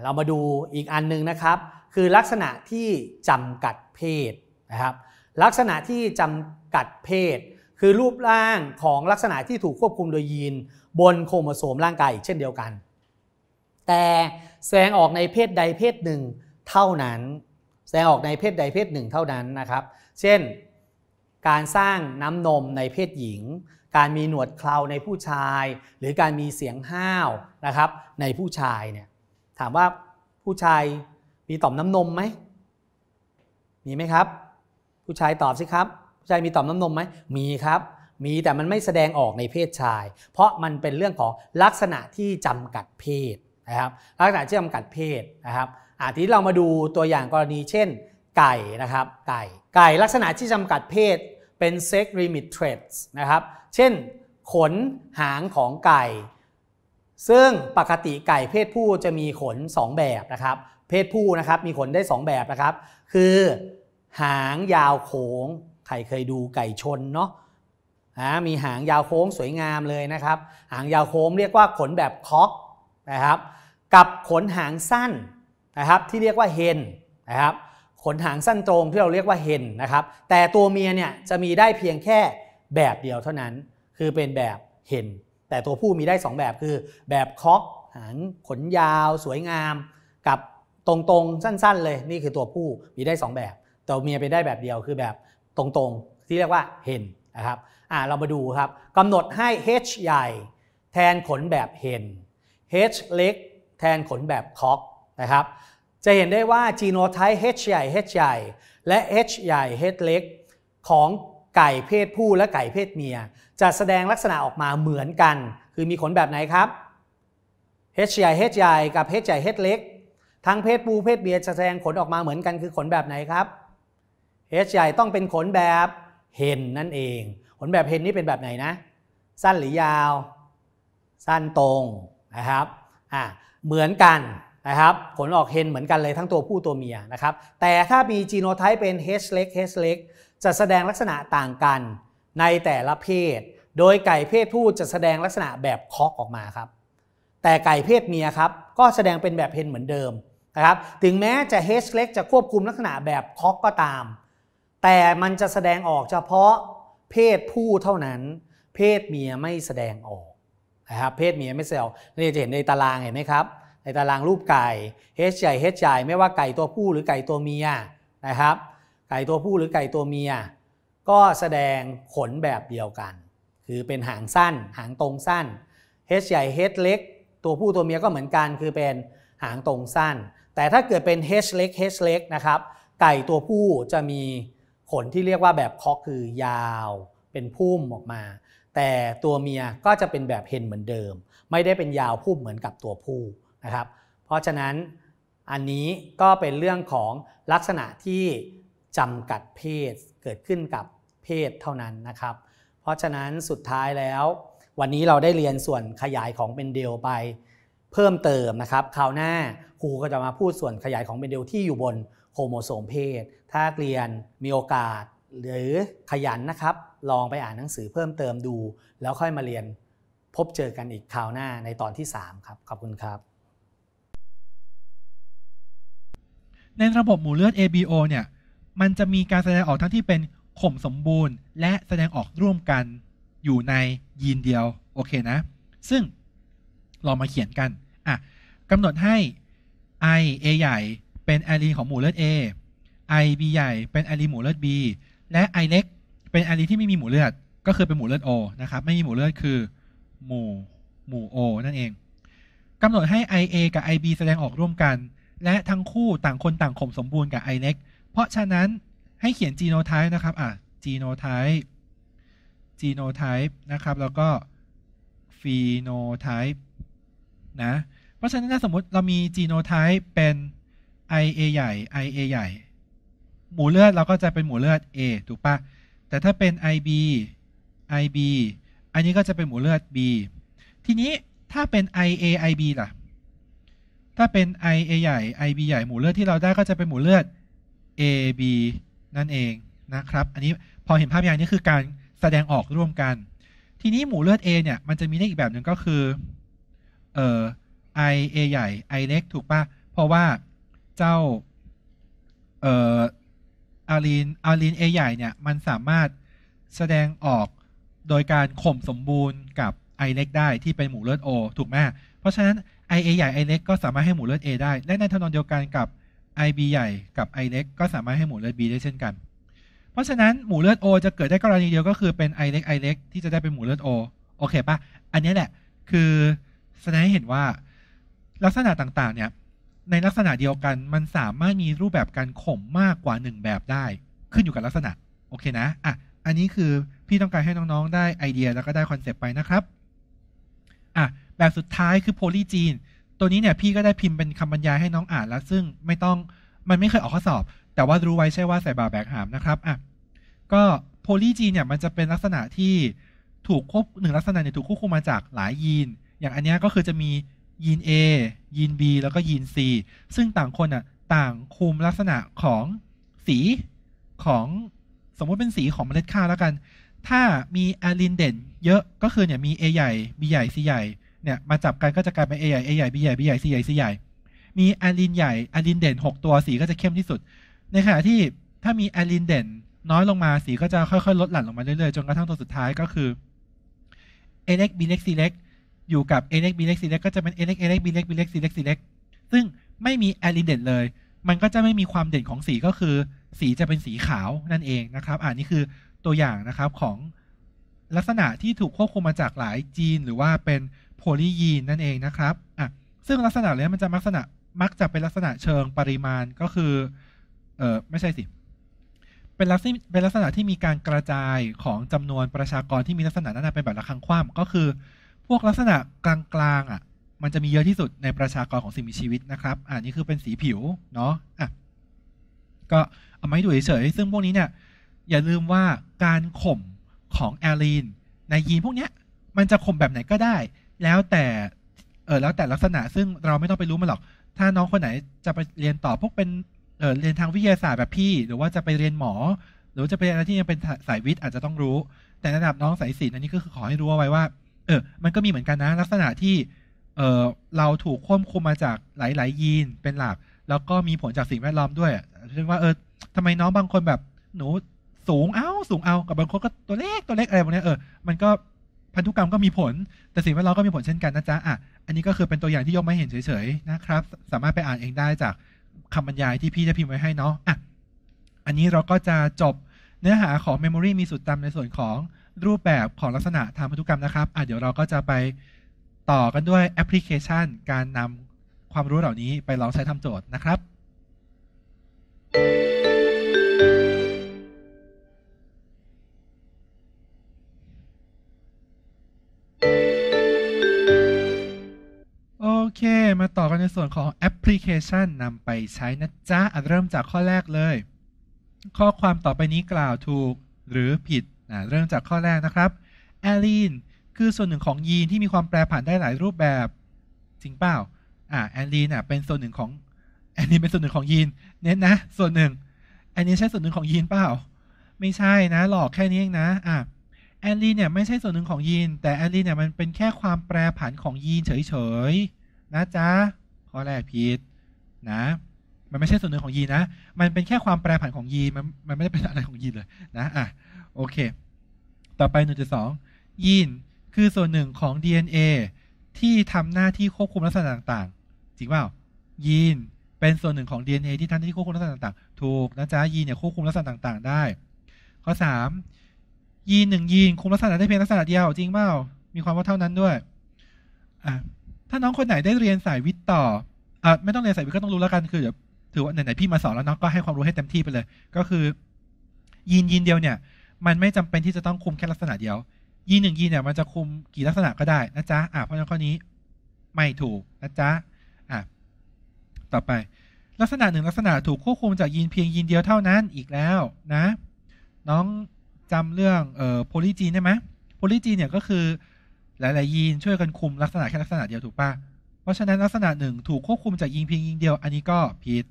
เรามาดูอีกอันนึงนะครับ คือลักษณะที่จำกัดเพศนะครับ ลักษณะที่จำกัดเพศ คือรูปร่างของลักษณะที่ถูกควบคุมโดยยีนบนโครโมโซมร่างกายอีกเช่นเดียวกัน แต่แสดงออกในเพศใดเพศหนึ่งเท่านั้น แสดงออกในเพศใดเพศหนึ่งเท่านั้นนะครับเช่นการสร้างน้ำนมในเพศหญิง การมีหนวดเคราในผู้ชาย หรือการมีเสียงห้าวนะครับในผู้ชายเนี่ยถามว่าผู้ชายมีต่อมน้ำนมไหม มีไหมครับ ผู้ชายตอบสิครับ ผู้ชายมีต่อมน้ำนมไหมมีครับ มีแต่มันไม่แสดงออกในเพศชาย เพราะมันเป็นเรื่องของลักษณะที่จำกัดเพศนะครับลักษณะที่จำกัดเพศนะครับอาทีเรามาดูตัวอย่างกรณีเช่นไก่นะครับไก่ไก่ลักษณะที่จำกัดเพศเป็น sex limit traits นะครับ เช่น ขนหางของไก่ ซึ่งปกติไก่เพศผู้จะมีขน 2 แบบนะครับ เพศผู้นะครับมีขนได้ 2 แบบนะครับ คือ หางยาวโค้งใครเคยดูไก่ชนเนาะนะมีหางยาวโค้งสวยงามเลยนะครับ หางยาวโค้งเรียกว่าขนแบบคอกนะครับกับขนหางสั้นนะครับที่เรียกว่าเฮนนะครับขนหางสั้นตรงที่เราเรียกว่าเฮนนะครับ แต่ตัวเมียเนี่ยจะมีได้เพียงแค่แบบเดียวเท่านั้นคือเป็นแบบเฮนแต่ตัวผู้มีได้ 2 แบบคือแบบคอกหางขนยาว สวยงามกับตรงๆ สั้นๆเลยนี่คือตัวผู้มีได้2แบบแตัวเมียเป็นได้แบบเดียวคือแบบตรงๆที่เรียกว่าเฮนนะครับอ่าเรามาดูครับกำหนดให้ h ใหญ่แทนขนแบบเฮน h เล็ก แทนขนแบบคอกนะครับจะเห็นได้ว่าจีโนไทป์ H ใหญ่ H ใหญ่และ H ใหญ่ H เล็กของไก่เพศผู้และไก่เพศเมีย จะแสดงลักษณะออกมาเหมือนกัน คือมีขนแบบไหนครับ H ใหญ่ H ใหญ่กับ H ใหญ่ H เล็กทั้งเพศผู้เพศเมียจะแสดงขนออกมาเหมือนกันคือขนแบบไหนครับ H ใหญ่ต้องเป็นขนแบบเห็นนั่นเองขนแบบเห็นนี่เป็นแบบไหนนะ สั้นหรือยาว สั้นตรงนะครับอ่าเหมือนกันนะครับผลออกเฮนเหมือนกันเลยทั้งตัวผู้ตัวเมียนะครับแต่ถ้ามีจีโนไทป์เป็น H เล็ก H เล็กจะแสดงลักษณะต่างกัน ในแต่ละเพศ โดยไก่เพศผู้จะแสดงลักษณะแบบคอกออกมาครับ แต่ไก่เพศเมียครับก็แสดงเป็นแบบเฮนเหมือนเดิมนะครับถึงแม้จะ H เล็กจะควบคุมลักษณะแบบคอกก็ตาม แต่มันจะแสดงออกเฉพาะเพศผู้เท่านั้น เพศเมียไม่แสดงออกนะครับเพศเมียไม่แสดงนี่จะเห็นในตารางเห็นไหมครับในตารางรูปไก่ H ใหญ่ H ใหญ่ไม่ว่าไก่ตัวผู้หรือไก่ตัวเมียนะครับไก่ตัวผู้หรือไก่ตัวเมีย ก็แสดงขนแบบเดียวกัน คือเป็นหางสั้น หางตรงสั้น H ใหญ่ H เล็กตัวผู้ตัวเมียก็เหมือนกันคือเป็นหางตรงสั้น แต่ถ้าเกิดเป็น H เล็ก H เล็กนะครับไก่ตัวผู้จะมีขนที่เรียกว่าแบบคอกคือยาวเป็นพุ่มออกมา แต่ตัวเมียก็จะเป็นแบบเฮนเหมือนเดิม ไม่ได้เป็นยาวพุ่มเหมือนกับตัวผู้ะครับเพราะฉะนั้นอันนี้ก็เป็นเรื่องของลักษณะที่จำกัดเพศเกิดขึ้นกับเพศเท่านั้นนะครับ เพราะฉะนั้นสุดท้ายแล้ววันนี้เราได้เรียนส่วนขยายของเป็นเดลไปเพิ่มเติมนะครับคราวหน้า ครูก็จะมาพูดส่วนขยายของเป็นเดลที่อยู่บนโครโมโซมเพศ ถ้าเรียนมีโอกาสหรือขยันนะครับ ลองไปอ่านหนังสือเพิ่มเติมดู แล้วค่อยมาเรียนพบเจอกันอีกคราวหน้าในตอนที่ 3 ครับขอบคุณครับในระบบหมู่เลือด ABO เนี่ย มันจะมีการแสดงออกทั้ง ที่เป็นข่มสมบูรณ์ และแสดงออกร่วมกันอยู่ในยีนเดียว โอเค นะ ซึ่งเรามาเขียนกันอ่ะกำหนดให้ i a ใหญ่เป็นแอลีนของหมู่เลือด A i b ใหญ่เป็นแอลีนหมู่เลือด B และ i เล็กเป็นแอลีนที่ไม่มีหมู่เลือด ก็คือเป็นหมู่เลือด O นะครับ ไม่มีหมู่เลือดคือ หมู่หมู่ O นั่นเองกำหนดให้ ia กับ ib แสดงออกร่วมกันและทั้งคู่ต่างคนต่างข่มสมบูรณ์กับไอเล็กเพราะฉะนั้นให้เขียนจีโนไทป์นะครับอ่ะจีโนไทป์จีโนไทป์นะครับ แล้วก็ฟีโนไทป์นะ เพราะฉะนั้นถ้าสมมติเรามีจีโนไทป์เป็น ia ใหญ่ ia ใหญ่หมูเลือด เราก็จะเป็นหมูเลือด A ถูกปะแต่ถ้าเป็น ib ib อันนี้ก็จะเป็นหมูเลือด B ทีนี้ถ้าเป็น ia ib ล่ะถ้าเป็น i a ใหญ่ i b ใหญ่หมู่เลือดที่เราได้ก็จะเป็นหมู่เลือด a b นั่นเองนะครับ อันนี้พอเห็นภาพอย่างนี้คือการแสดงออกร่วมกัน ทีนี้หมู่เลือด A เนี่ย มันจะมีได้อีกแบบหนึ่งก็คือเอ่อ i a ใหญ่ i เล็กถูกปะเพราะว่าเจ้าเอ่ออารีนอารีน A ใหญ่เนี่ยมันสามารถแสดงออกโดยการข่มสมบูรณ์กับ i เล็กได้ที่เป็นหมู่เลือด O ถูกไหมเพราะฉะนั้น IA ใหญ่ I เล็กก็สามารถให้หมู่เลือด A ได้ และในทานองเดียวกันกับ IB ใหญ่กับ I เล็กก็สามารถให้หมู่เลือด B ได้เช่นกัน เพราะฉะนั้นหมู่เลือด O จะเกิดได้กรณีเดียวก็คือเป็น I เล็ก I เล็กที่จะได้เป็นหมู่เลือด O โอเคปะอันนี้แหละคือแสดงให้เห็นว่าลักษณะต่างๆเนี่ยในลักษณะเดียวกันมันสามารถมีรูปแบบการข่มมากกว่า1แบบได้ขึ้นอยู่กับลักษณะโอเคนะอ่ะอันนี้คือพี่ต้องการให้น้องๆ ได้ไอเดียแล้วก็ได้คอนเซปต์ไปนะครับอ่ะแบบสุดท้ายคือโพลีจีนตัวนี้เนี่ยพี่ก็ได้พิมพ์เป็นคำบรรยายให้น้องอ่านแล้วซึ่งไม่ต้อง มันไม่เคยออกข้อสอบ แต่ว่ารู้ไว้ใช่ว่าใส่บาแบกหามนะครับอ่ะก็โพลีจีนเนี่ยมันจะเป็นลักษณะที่ถูกควบหนึ่งลักษณะเนี่ยถูกควบคุมมาจากหลายยีน อย่างอันนี้ก็คือจะมียีน A ยีน B แล้วก็ยีน C ซึ่งต่างคนอ่ะต่างคุมลักษณะของสีของสมมติเป็นสีของเมล็ดข้าวแล้วกัน ถ้ามีอะลินเด่นเยอะก็คือเนี่ยมี A ใหญ่ B ใหญ่ C ใหญ่เนี่ยมาจับกันก็จะกลายเป็น A ใหญ่ A ใหญ่ B ใหญ่ B ใหญ่ C ใหญ่ C ใหญ่ มีอะลินใหญ่อะลินเด่น 6 ตัวสีก็จะเข้มที่สุด ในขณะที่ถ้ามีอะลินเด่น น้อยลงมา สีก็จะค่อยๆลดหลั่นลงมาเรื่อยๆ จนกระทั่งตัวสุดท้ายก็คือ A เล็ก B เล็ก C เล็กอยู่กับ A เล็ก B เล็ก C เล็กก็จะเป็น A เล็ก A เล็ก B เล็ก B เล็ก C เล็ก C เล็กซึ่งไม่มีอะลินเด่นเลย มันก็จะไม่มีความเด่นของสีก็คือ สีจะเป็นสีขาวนั่นเองนะครับ อ่านี่คือตัวอย่างนะครับของลักษณะที่ถูกควบคุมมาจากหลายจีนหรือว่าเป็นโพลียีนนั่นเองนะครับอ่ะซึ่งลักษณะเนี้ยมันจะลักษณะ มักจะเป็นลักษณะเชิงปริมาณก็คือ เออไม่ใช่สิเป็นลักษณะเป็นลักษณะที่มีการกระจายของจำนวนประชากรที่มีลักษณะนั้นเป็นแบบระคังคว่ำก็คือ พวกลักษณะกลางๆอ่ะมันจะมีเยอะที่สุดในประชากรของสิ่งมีชีวิตนะครับอ่านี่คือเป็นสีผิวเนาะอ่ะก็เอาไม่้ดูเฉยๆซึ่งพวกนี้เนี่ยอย่าลืมว่าการข่มของแอลีน ในยีนพวกเนี้ย มันจะข่มแบบไหนก็ได้แล้วแต่เออแล้วแต่ลักษณะซึ่งเราไม่ต้องไปรู้มันหรอก ถ้าน้องคนไหนจะไปเรียนต่อพวกเป็น เออเรียนทางวิทยาศาสตร์แบบพี่ หรือว่าจะไปเรียนหมอ หรือจะไปอะไรที่ยังเป็นสายวิทย์อาจจะต้องรู้ แต่ระดับน้องสายศิลป์อันนี้ก็คือขอให้รู้ไว้ว่า เออ มันก็มีเหมือนกันนะลักษณะที่ เออเราถูกควบคุมมาจากหลายๆยีนเป็นหลัก แล้วก็มีผลจากสิ่งแวดล้อมด้วยเช่นว่าเออทำไมน้องบางคนแบบหนูสูงเอา้าสูงเอากับบางคนก็ตัวเล็กตัวเล็กอะไรพวกนี้เออมันก็พันธุกรรมก็มีผล แต่สิ่งแวดล้อมก็มีผลเช่นกันนะจ๊ะ อ่ะ อันนี้ก็คือเป็นตัวอย่างที่ยกมาเห็นเฉยๆนะครับ สามารถไปอ่านเองได้จากคำบรรยายที่พี่จะพิมพ์ไว้ให้เนาะ อ่ะอันนี้เราก็จะจบเนื้อหาของ Memory มีสุตจำในส่วนของรูปแบบของลักษณะทางพันธุกรรมนะครับ อ่ะ เดี๋ยวเราก็จะไปต่อกันด้วยแอปพลิเคชัน การนำความรู้เหล่านี้ไปลองใช้ทำโจทย์นะครับส่วนของแอปพลิเคชันนำไปใช้ นะจ๊ะเริ่ม จากข้อแรกเลย ข้อความต่อไปนี้กล่าวถูกหรือผิดนะ เริ่มจากข้อแรกนะครับแอลีนคือส่วนหนึ่งของยีนที่มีความแปรผันได้หลายรูปแบบ จริงเปล่าอ่าแอลีนอ่ะเป็นส่วนหนึ่งของแอลีนเป็นส่วนหนึ่งของยีนเน้นนะ ส่วนหนึ่งแอลนนีใช่ส่วนหนึ่งของยีนเปล่า ไม่ใช่นะหลอกแค่นี้เอง นะ อ่าแอลีนเนี่ยไม่ใช่ส่วนหนึ่งของยีนแต่แอลีนเนี่ยมันเป็นแค่ความแปรผันของยีนเฉย ๆ นะจ๊ะข้อแรกพีดนะ มันไม่ใช่ส่วนหนึ่งของยีนะมันเป็นแค่ความแปรผันของยีมันมันไม่ได้เป็นอะไรของยีเลยนะอ่ะโอเค ต่อไปหนึ่งจุดสองยีนคือส่วนหนึ่งของ DNA ที่ทำหน้าที่ควบคุมลักษณะต่างๆจริงเปล่ายีนเป็นส่วนหนึ่งของ DNA ที่ทำหน้าที่ควบคุมลักษณะต่างๆ ถูกนะจ๊ะยีนเนี่ยควบคุมลักษณะต่าง ๆ ได้ ข้อสามยีนหนึ่งยีนคุมลักษณะได้เพียงลักษณะเดียวจริงเปล่ามีความว่าเท่านั้นด้วยอ่ะถ้าน้องคนไหนได้เรียนสายวิทย์ต่ออ่าไม่ต้องเรียนสายวิทย์ก็ต้องรู้แล้วกันคือเดี๋ยวถือว่าไหนๆพี่มาสอนแล้วน้องก็ให้ความรู้ให้เต็มที่ไปเลย ก็คือยีนยีนเดียวเนี่ย มันไม่จำเป็นที่จะต้องคุมแค่ลักษณะเดียวยีนหนึ่งยีนเนี่ยมันจะคุมกี่ลักษณะก็ได้นะจ๊ะอ่าเพราะฉะนั้นข้อนี้ไม่ถูกนะจ๊ะอ่ะต่อไป ลักษณะหนึ่งลักษณะถูกควบคุมจากยีนเพียงยีนเดียวเท่านั้นอีกแล้ว นะ น้องจำเรื่องเอ่อโพลีจีนได้ไหมโพลีจีนเนี่ยก็คือหลายๆยีนช่วยกันคุมลักษณะ แค่ ลักษณะเดียว ถูกปะเพราะฉะนั้นลักษณะหนึ่งถูกควบคุม จากยีนเพียงยีนเดียว อันนี้ก็ผิด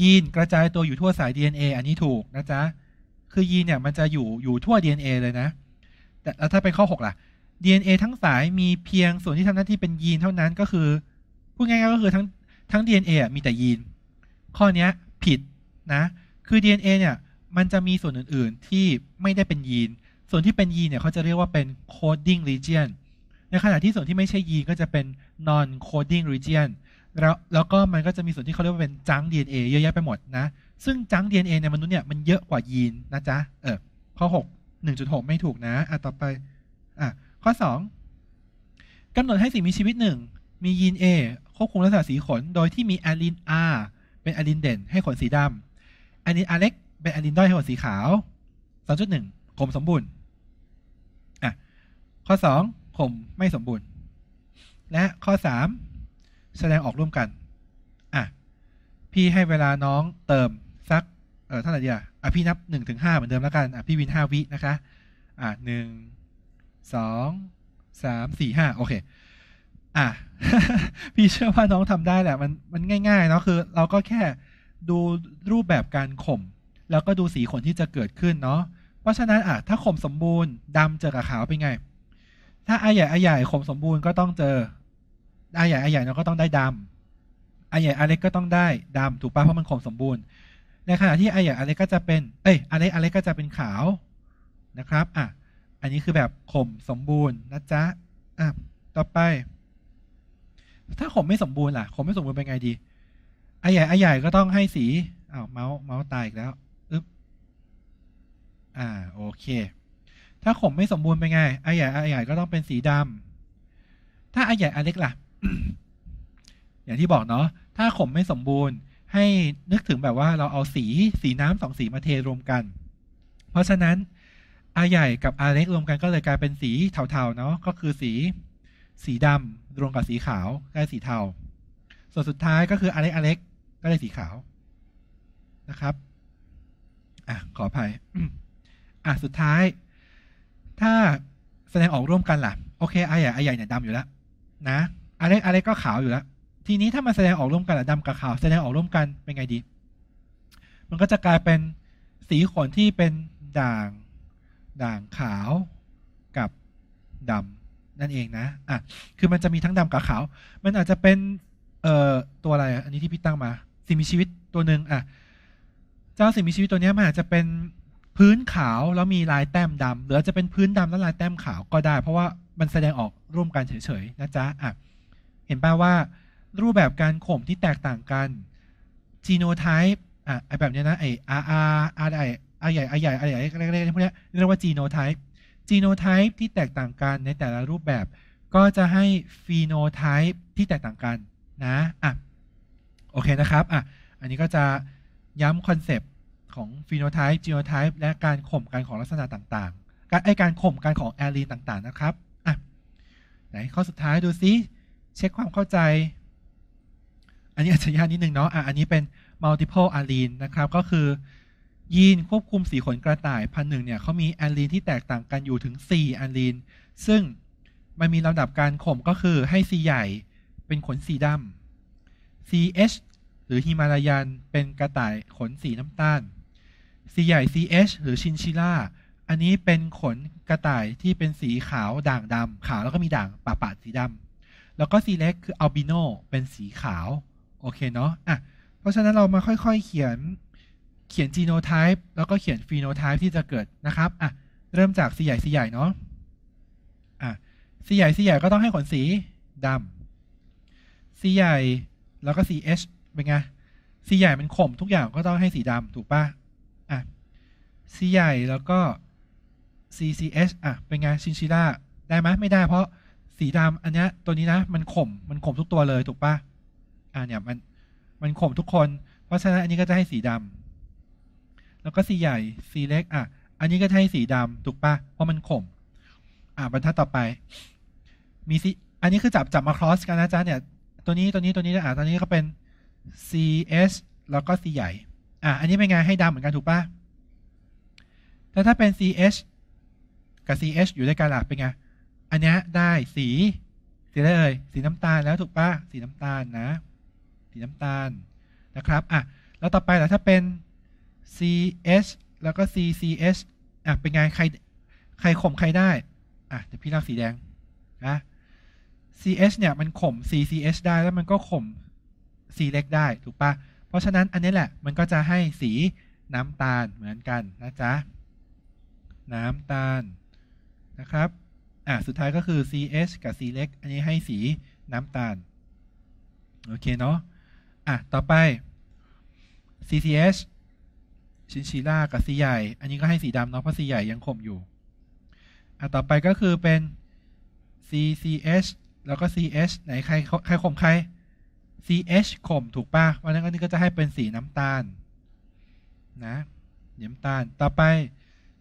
ยีนกระจายตัวอยู่ทั่วสาย DNA อันนี้ถูก นะจ๊ะคือยีนเนี่ย มันจะ อยู่ อยู่ทั่ว DNA เลยนะ แต่แล้วถ้า เป็น ข้อ 6 ล่ะ DNA ทั้งสายมีเพียงส่วนที่ทำหน้าที่เป็นยีนเท่านั้นก็คือพูดง่ายๆก็คือทั้งทั้ง DNA อมีแต่ยีนข้อนี้ผิดนะคือ DNA เนี่ยมันจะมีส่วนอื่นๆที่ไม่ได้เป็นยีนส่วนที่เป็นยีเนี่ย เขาจะเรียกว่าเป็น coding region ในขณะที่ส่วนที่ไม่ใช่ยีก็จะเป็น non coding region แล้วแล้วก็มันก็จะมีส่วนที่เขาเรียกว่าเป็นจัง DNA เยอะแยะไปหมดนะ ซึ่งจัง DNA ในมนุษย์เนี่ยมันเยอะกว่ายีนนะจ๊ะเออข้อ6 1.6 ไม่ถูกนะอ่ะต่อไปอ่ะข้อ 2 กำหนดให้สิ่งมีชีวิตหนึ่งมียีน A ควบคุมลักษณะสีขนโดยที่มีอะลีน R เป็นอะลีนเด่นให้ขนสีดำอะลีนอเล็กเป็นอะลีนด้อยให้ขนสีขาว2.1กรมสมบูรณ์ข้อ2่มไม่สมบูรณ์และข้อ 3แสดงออกร่วมกัน อ่ะ พี่ให้เวลาน้องเติมสักเออท่าไหร่ดีอ่ะอ่ะ พี่นับ1นถึงหเหมือนเดิมแล้วกัน อ่ะ พี่ วิน 5 วินะคะ อ่ะหนึ่งสองสามสี่ห้าโอเค อ่ะ พี่เชื่อว่าน้องทำได้ แหละ มันมันง่ายๆเนาะคือ เราก็แค่ดูรูปแบบการข่มแล้วก็ดูสีขนที่จะเกิดขึ้นเนาะเพราะฉะนั้นอ่ะถ้าข่มสมบูรณ์ดำเจอกับขาวเป็นไงถ้าอาใหญ่อาใหญ่ขมสมบูรณ์ก็ต้องเจออาใหญ่อาใหญ่เราก็ต้องได้ดำอาใหญ่อาเล็กก็ต้องได้ดำถูกป่ะเพราะมันขมสมบูรณ์ในขณะที่อาใหญ่อาเล็กก็จะเป็น เอ้ยอาเล็กอาเล็กก็จะเป็นขาวนะครับอ่ะ อันนี้คือแบบขมสมบูรณ์นะจ๊ะอ่ะต่อไป ถ้าขมไม่สมบูรณ์ล่ะขมไม่สมบูรณ์เป็นไงดีอาใหญ่อาใหญ่ก็ต้องให้สีอ้าวเมาส์เมาส์ตายอีกแล้วอึ๊บอ่าโอเคถ้าขมไม่สมบูรณ์เป็นไงไอใหญ่ไอใหญ่ก็ต้องเป็นสีดำ ถ้าไอใหญ่ไอเล็กล่ะ อย่างที่บอกเนาะ ถ้าขมไม่สมบูรณ์ ให้นึกถึงแบบว่าเราเอาสีสีน้ำสองสีมาเทรวมกัน เพราะฉะนั้นอาใหญ่กับอาเล็กรวมกันก็เลยกลายเป็นสีเทาๆ เนาะ ก็คือสี สีดำรวมกับสีขาวกลายสีเทา ส่วนสุดท้ายก็คืออาเล็กอาเล็กก็ได้สีขาวนะครับอ่ะขออภัยอ่ะ สุดท้ายถ้าแสดงออก ร่วมกันล่ะโอเคไอ้ใหญ่ไอ้ใหญ่เนี่ยดำอยู่แล้วนะอะไรอะไรก็ขาวอยู่แล้วทีนี้ถ้ามาแสดงออก ร่วมกันล่ะดำกับขาวแสดงออกร่วมกันเป็นไงดี มันก็จะกลายเป็นสีขนที่เป็นด่าง ด่างขาวกับดำนั่นเองนะอ่ะคือมันจะมีทั้งดำกับขาว มันอาจจะเป็นเอ่อตัวอะไรอันนี้ที่พี่ตั้งมาสิ่งมีชีวิตตัวหนึ่งอ่ะเจ้าสิ่งมีชีวิตตัวนี้มันอาจจะเป็นพื้นขาวแล้วมีลายแต้มดำหรือจะเป็นพื้นดำแล้วลายแต้มขาวก็ได้ เพราะว่ามันแสดงออกร่วมกันเฉยๆนะจ๊ะอ่ะเห็นป่าว่ารูปแบบการข่มที่แตกต่างกันจีโนไทป์อ่ะไอแบบเนี้ยนะไออาร์อาร์อาร์ใหญ่อาร์ใหญ่อาร์ใหญ่อาร์ใหญ่เล็กๆพวกเนี้ยเรียกว่าจีโนไทป์จีโนไทป์ที่แตกต่างกันในแต่ละรูปแบบก็จะให้ฟีโนไทป์ที่แตกต่างกันนะอ่ะโอเคนะครับอ่ะอันนี้ก็จะย้ำคอนเซปของฟีโนไทป์จีโนไทป์และการข่มกันของลักษณะต่าง ๆ การไอการข่มกันของแอลีนต่างๆนะครับ อ่ะไหนข้อสุดท้ายดูซิเช็คความเข้าใจ อันนี้อาจจะยากนิดนึงเนาะอ่ะอันนี้เป็น multiple อลลีนนะครับ ก็คือยีนควบคุมสีขนกระต่ายพันหนึ่งเนี่ยเขามีแอลลีนที่แตกต่างกันอยู่ถึง4อลลีนซึ่ง มันมีลำดับการข่มก็คือให้สีใหญ่เป็นขนสีดำ CH หรือฮิมาลายันเป็นกระต่ายขนสีน้ำตาลสีใหญ่ CH หรือชินชิล่า อันนี้เป็นขนกระต่ายที่เป็นสีขาวด่างดำขาวแล้วก็มีด่างปะปะสีดำ แล้วก็สีเล็กคืออัลบิโนเป็นสีขาว โอเค เนาะ อ่ะ เพราะฉะนั้นเรามาค่อยๆเขียนเขียนจีโนไทป์แล้วก็เขียนฟีโนไทป์ที่จะเกิดนะครับ อ่ะ เริ่มจากสีใหญ่สีใหญ่เนาะ อ่ะ สีใหญ่ สีใหญ่ก็ต้องให้ขนสีดำสีใหญ่แล้วก็ CH เป็นไง สีใหญ่มันข่มทุกอย่างก็ต้องให้สีดำถูกปะ C ีใหญ่แล้วก็ CCH อ่ะ เป็นไงชินชิล่าได้ไหม ไม่ได้ เพราะสีดำอันเนี้ยตัวนี้นะมันขมมันขมทุกตัวเลยถูกปะอ่าเนี่ยมันมันขมทุกคน เพราะฉะนั้นอันนี้ก็จะให้สีดำแล้วก็สีใหญ่สีเล็กอ่ะอันนี้ก็จะให้สีดำถูกปะเพราะมันขมอ่าบรรทัดต่อไป มีสีอันนี้คือจับจับมาครอสกันนะจ๊ะเนี่ยตัวนี้ตัวนี้ตัวนี้อ่ะตัวนี้ก็เป็น CS แล้วก็สีใหญ่อ่ะอันนี้เป็นไงให้ดำเหมือนกันถูกปะแต่ถ้าเป็น ch กับ ch อยู่ด้วยกันหลักเป็นไง อันนี้ได้สีสีได้เลย สีน้ำตาลแล้วถูกปะสีน้ำตาลนะ สีน้ำตาลนะครับอ่ะแล้วต่อไปล่ะถ้าเป็น ch แล้วก็ cch อ่ะเป็นไงใครใครข่มใครได้อ่ะเดี๋ยวพี่เล่าสีแดงนะ ch เนี่ยมันข่ม cch ได้แล้วมันก็ข่ม c เล็กได้ถูกปะเพราะฉะนั้นอันนี้แหละ มันก็จะให้สีน้ำตาลเหมือนกันนะจ๊ะน้ำตาลนะครับ อ่ะ สุดท้ายก็คือ CH กับ C เล็ก อันนี้ให้สีน้ำตาล โอเคเนาะ อ่ะ ต่อไป CCH ชินชีล่ากับสีใหญ่ อันนี้ก็ให้สีดำเนาะ เพราะสีใหญ่ยังขมอยู่ อ่ะ ต่อไปก็คือเป็น CCH แล้วก็ CH ไหนใครใครขมใคร CH ขมถูกป่ะวันนั้นก็นี้ก็จะให้เป็นสีน้ำตาล นะ น้ำตาล ต่อไป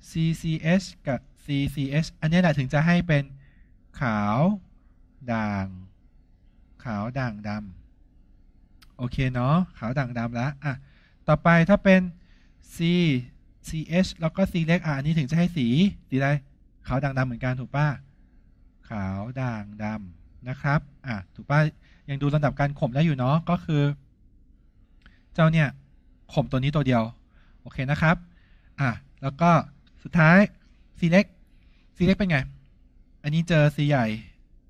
CCH กับ CCH อันนี้แหละถึงจะให้เป็นขาว ด่าง ขาวด่างดำโอเคเนาะขาว ด่างดำแล้วอ่ะต่อไปถ้าเป็น C CH แล้วก็ C เล็กอ่ะอันนี้ถึงจะให้สีสีอะไรขาว ด่างดำเหมือนกันถูกป้ะขาวด่างดำนะครับอ่ะถูกป้ะยังดูลำดับการข่มได้อยู่เนาะก็คือ เจ้าเนี่ยข่มตัวนี้ตัวเดียวโอเคนะครับอ่ะแล้วก็สุดท้ายสีเล็กสีเล็กเป็นไง อันนี้เจอสีใหญ่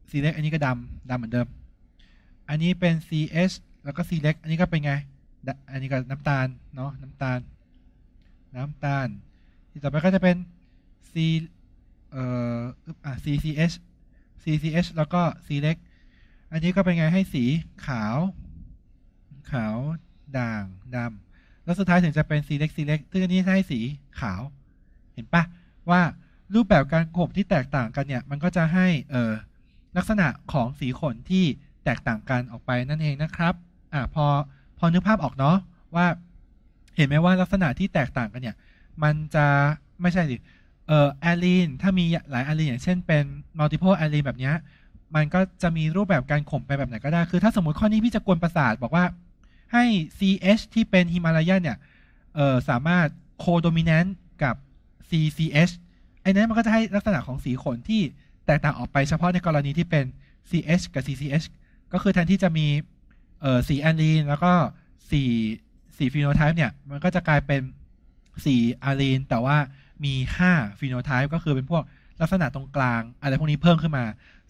สีเล็กอันนี้ก็ดำดำเหมือนเดิม อันนี้เป็น CH แล้วก็สีเล็กอันนี้ก็เป็นไง อันนี้ก็น้ำตาล เนาะน้ำตาล น้ำตาล ต่อไปก็จะเป็น C เอ่ออ่ะ CCH CCH แล้วก็สีเล็กอันนี้ก็เป็นไงให้สีขาว ขาวด่างดำ แล้วสุดท้ายถึงจะเป็นสีเล็กสีเล็กซึ่งอันนี้ให้สีขาวห็นปะว่ารูปแบบการขบที่แตกต่างกันเนี่ย มันก็จะให้ เออลักษณะของสีขนที่แตกต่างกันออกไปนั่นเองนะครับ อ่าพอพอนึกภาพออกเนาะว่า เห็นไหมว่าลักษณะที่แตกต่างกันเนี่ย มันจะไม่ใช่สิเอ่อแอลีนถ้ามีหลายแอลีนอย่างเช่นเป็นมัลติ p พลแอลีนแบบนี้ มันก็จะมีรูปแบบการข่มไปแบบไหนก็ได้คือถ้าสมมติข้อนี้พี่จะกวนประสาทบอกว่าให้ CH ที่เป็นฮิมาลายาเนี่ยสามารถโคโดมิเนนต์กับ CCH ไอ้นั้นมันก็จะให้ลักษณะของสีขนที่แตกต่างออกไปเฉพาะในกรณีที่เป็น CH กับ CCH ก็คือแทนที่จะมีสีแอนลีนแล้วก็สีสีฟีโนไทป์เนี่ย มันก็จะกลายเป็นสีอารีนแต่ว่ามี 5ฟีโนไทป์ก็คือเป็นพวกลักษณะตรงกลางอะไรพวกนี้เพิ่มขึ้นมา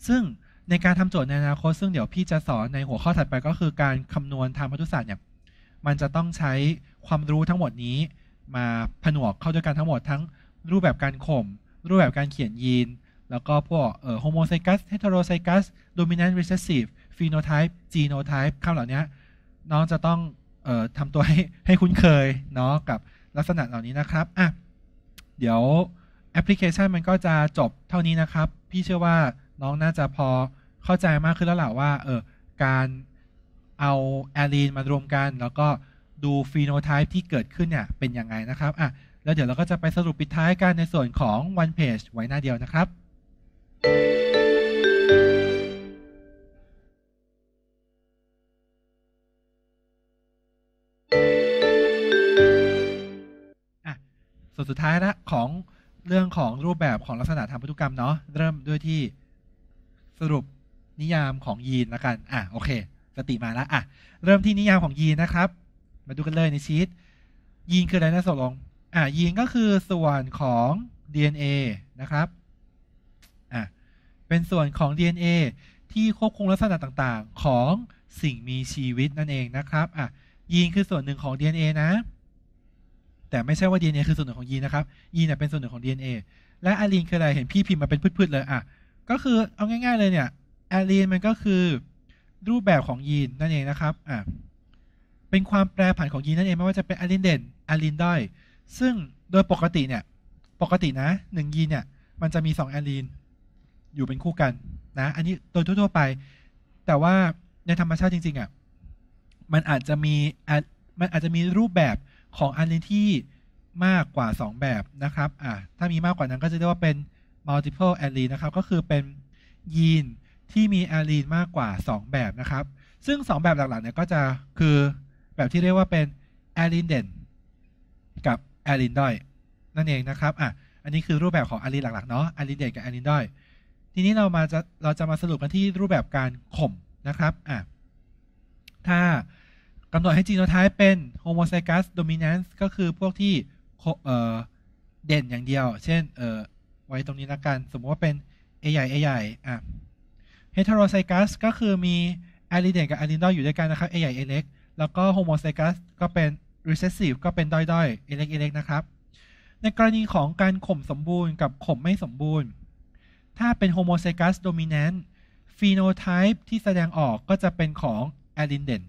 ซึ่งในการทำโจทย์ในอนาคตซึ่งเดี๋ยวพี่จะสอนในหัวข้อถัดไป ก็คือการคำนวณทางพันธุศาสตร์เนี่ยมันจะต้องใช้ความรู้ทั้งหมดนี้ มาผนวกเข้าด้วยกันทั้งหมดทั้งรูปแบบการข่มรูปแบบการเขียนยีน แล้วก็พวกเอ่อโฮโมไซกัสเฮตโรไซกัส โดมิเนนต์รีเซสซีฟ ฟีโนไทป์ จีโนไทป์ คำเหล่านี้ น้องจะต้องเอ่อทำตัวให้ให้คุ้นเคยเนาะกับลักษณะเหล่านี้นะครับ อ่ะเดี๋ยวแอปพลิเคชันมันก็จะจบเท่านี้นะครับ พี่เชื่อว่าน้องน่าจะพอเข้าใจมากขึ้นแล้วแหละว่าเออการเอาแอลีนมารวมกัน แล้วก็ดูฟีโนไทป์ที่เกิดขึ้นเนี่ยเป็นยังไงนะครับอ่ะแล้ว เดี๋ยวเราก็จะไปสรุปปิดท้ายกันในส่วนของ One Page ไว้หน้าเดียวนะครับส่วนสุดท้ายละของเรื่องของรูปแบบของลักษณะทางพันธุกรรมเนาะ เริ่มด้วยที่สรุปนิยามของยีนละกัน อ่ะ โอเคสติมาแล้วอ่ะ เริ่มที่นิยามของยีนนะครับ มาดูกันเลยในชีตยีนคืออะไรนะสลงอ่ะ ยีนก็คือ ส่วนของ DNA นะครับอ่ะเป็นส่วนของ DNA ที่ควบคุมลักษณะต่างๆ ของสิ่งมีชีวิต นั่นเองนะครับ อ่ะ ยีนคือส่วนหนึ่งของ DNA นะ แต่ไม่ใช่ว่า DNA คือส่วนหนึ่งของยีนนะครับ ยีนเป็นส่วนหนึ่งของ DNA และอะลีนคืออะไร เห็นพี่พิมพ์มาเป็นพืชๆเลย อ่ะ ก็คือ เอาง่ายๆเลยเนี่ยอะลีนมันก็คือรูปแบบของยีนนั่นเองนะครับอ่ะเป็นความแปรผันของยีนนั่นเองไม่ว่าจะเป็นอะลีนเด่นอะลีนด้อยซึ่งโดยปกติ เนี่ย ปกติ นะหนึ่งยีนเนี่ย มันจะมีสองแอลีน อยู่เป็นคู่กัน นะ อันนี้โดยทั่วๆ ไป แต่ว่าในธรรมชาติจริง ๆอะ่ะมัน อาจจะ มีมันอาจจะมีรูปแบบของแอลนนีที่มากกว่า 2 แบบนะครับ อ่ะ ถ้ามีมากกว่านั้นก็จะ เรียกว่าเป็น multiple allele นะครับก็คือเป็นยีนที่มีแอลีนมากกว่า2 แบบนะครับ ซึ่ง 2 แบบหลักๆเนี่ยก็จะคือแบบที่เรียกว่าเป็นแอลีนเด่นอารินดอยนั่นเอง นะครับ อ่ะ อันนี้คือรูปแบบของอารินหลัก ๆ เนาะอารินเดตกับอารินดอยทีนี้เรามา จะ เราจะมาสรุปกันที่รูปแบบการ ข่ม นะครับ อ่ะ ถ้ากำหนดให้จีโนไทป์เป็นโฮโมไซกัสโดมิเนนซ์ก็คือพวกที่เด่นอย่างเดียว เช่น เออไว้ตรงนี้ ละกัน สมมติว่าเป็น A ใหญ่ A ใหญ่ อ่ะ เฮเทโรไซกัสก็คือมีอาริเดนกับอารินดอยอยู่ด้วยกันนะครับ A ใหญ่ A เล็กแล้วก็โฮโมไซกัสก็เป็น recessive ก็เป็นด้อยๆเล็กๆนะครับ ในกรณีของการข่มสมบูรณ์กับข่มไม่สมบูรณ์ ถ้าเป็น homozygous dominant phenotype ที่แสดงออกก็จะเป็นของ a l i n d e n t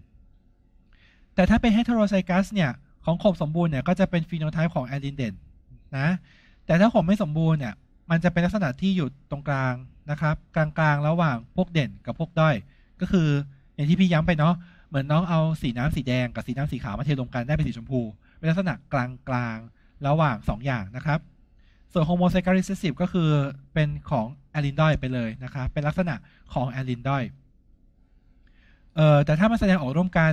แต่ถ้าเป็น heterozygous เนี่ยของข่มสมบูรณ์เนี่ยก็จะเป็น phenotype ของ a l i n d e n t นะ แต่ถ้าข่มไม่สมบูรณ์เนี่ยมันจะเป็นลักษณะที่อยู่ตรงกลางนะครับกลางๆ ระหว่างพวกเด่นกับพวกด้อย ก็คืออย่างที่พี่ย้ำไปเนาะเหมือนน้องเอาสีน้ำสีแดงกับสีน้ำสีขาวมาเทรวมกันได้เป็นสีชมพู เป็นลักษณะกลางกลางระหว่าง 2 อย่างนะครับ ส่วนโฮโมไซการิสซิฟก็คือเป็นของแอลินดอยไปเลยนะครับ เป็นลักษณะของแอลินดอยเอ่อแต่ถ้ามาแสดงออกร่วมกัน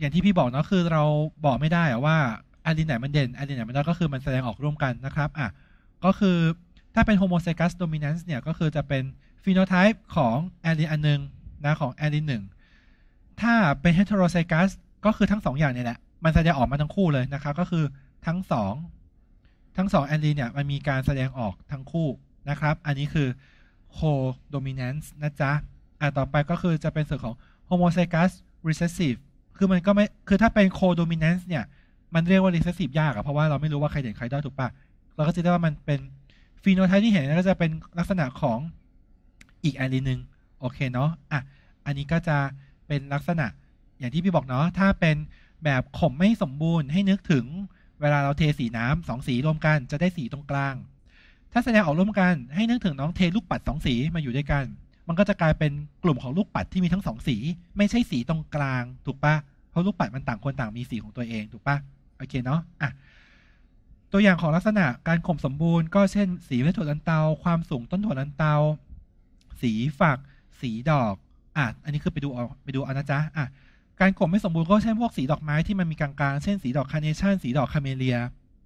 อย่างที่พี่บอกเนาะคือเราบอกไม่ได้ว่าแอลินไหนมันเด่นแอลินไหนมันด้อยก็คือมันแสดงออกร่วมกันนะครับอ่ะก็คือถ้าเป็นโฮโมไซกัสโดมิเนนซ์เนี่ยก็คือจะเป็นฟีโนไทป์ของแอลินอันนึงนะของแอลินหนึ่งถ้าเป็นเฮตโรไซกัสก็คือทั้งสองอย่างเนี่ยแหละ มันแสดงออกมาทั้งคู่เลยนะครับ ก็คือทั้งสอง ทั้งสองแอนดีเนี่ย มันมีการแสดงออกทั้งคู่นะครับ อันนี้คือ co-dominance นะจ๊ะ อ่ะ ต่อไปก็คือจะเป็นส่วนของ homozygous recessive คือมันก็ไม่ คือถ้าเป็น co-dominance เนี่ย มันเรียกว่า recessive ยากอะเพราะว่าเราไม่รู้ว่าใครเด่นใครด้อยถูกปะเราก็จะได้ว่ามันเป็น phenotype ที่เห็นก็จะเป็นลักษณะของอีกแอนดีหนึ่งโอเคเนาะ อ่ะ อันนี้ก็จะเป็นลักษณะอย่างที่พี่บอก เนาะ ถ้าเป็นแบบขมไม่สมบูรณ์ให้ นึกถึง เวลาเราเทสีน้ำสองสีรวมกันจะได้สีตรงกลาง ถ้าแสดงออกร่วมกันให้ นึก ถึงน้องเทลูกปัดสองสีมาอยู่ด้วยกัน มันก็จะกลายเป็นกลุ่มของลูกปัดที่มีทั้งสองสี ไม่ใช่สีตรงกลาง ถูกปะเพราะลูกปัดมันต่างคนต่างมีสีของตัวเอง ถูกปะโอเคเนาะอ่ะตัวอย่างของลักษณะการข่มสมบูรณ์ก็เช่น สีเม็ดถั่วลันเตาความสูงต้นถั่วลันเตาสีฝัก สีดอกอ่ะ อันนี้คือ ไปดูเอาไปดูเอานะจ๊ะ อ่ะ การกลบไม่สมบูรณ์ก็เช่นพวกสีดอกไม้ที่มันมีกลางๆเช่นสีดอกคาร์เนชั่น สีดอกคาเมเลีย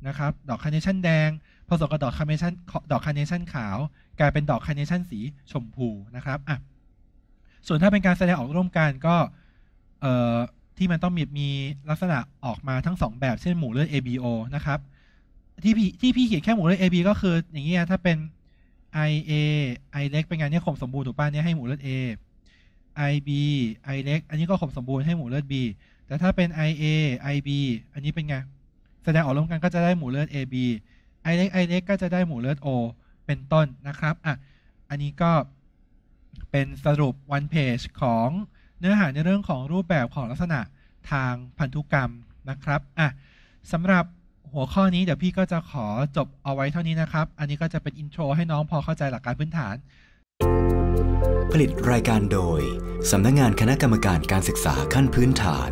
นะครับ ดอกคาร์เนชั่นแดงผสมกับดอกคาร์เนชั่นดอกคาร์เนชั่นขาวกลายเป็นดอกคาร์เนชั่นสีชมพูนะครับ อ่ะ ส่วนถ้าเป็นการแสดงออกร่วมกันก็ เอ่อ ที่มันต้องมีมีลักษณะออกมาทั้ง 2 แบบ เช่นหมู่เลือด ABO นะครับ ที่พี่ที่พี่เขียนแค่หมู่เลือด AB ก็คือ อย่างนี้ถ้าเป็น IA I เล็กเป็นงานเนี่ยคมสมบูรณ์ถูกป่ะเนี่ยให้หมู่เลือด A IB I เล็กอันนี้ก็คมสมบูรณ์ให้หมู่เลือด B แต่ถ้าเป็น IA IB อันนี้เป็นไงแสดงออกร่วมกันก็จะได้หมู่เลือด AB I เล็ก I เล็กก็จะได้หมู่เลือด O เป็นต้นนะครับอ่ะอันนี้ก็เป็นสรุป one page ของเนื้อหาในเรื่องของรูปแบบของลักษณะทางพันธุกรรมนะครับ อ่ะสำหรับหัวข้อนี้เดี๋ยวพี่ก็จะขอจบเอาไว้เท่านี้นะครับอันนี้ก็จะเป็นอินโทรให้น้องพอเข้าใจหลักการพื้นฐานผลิตรายการโดย สำนักงงานคณะกรรมการการศึกษาขั้นพื้นฐาน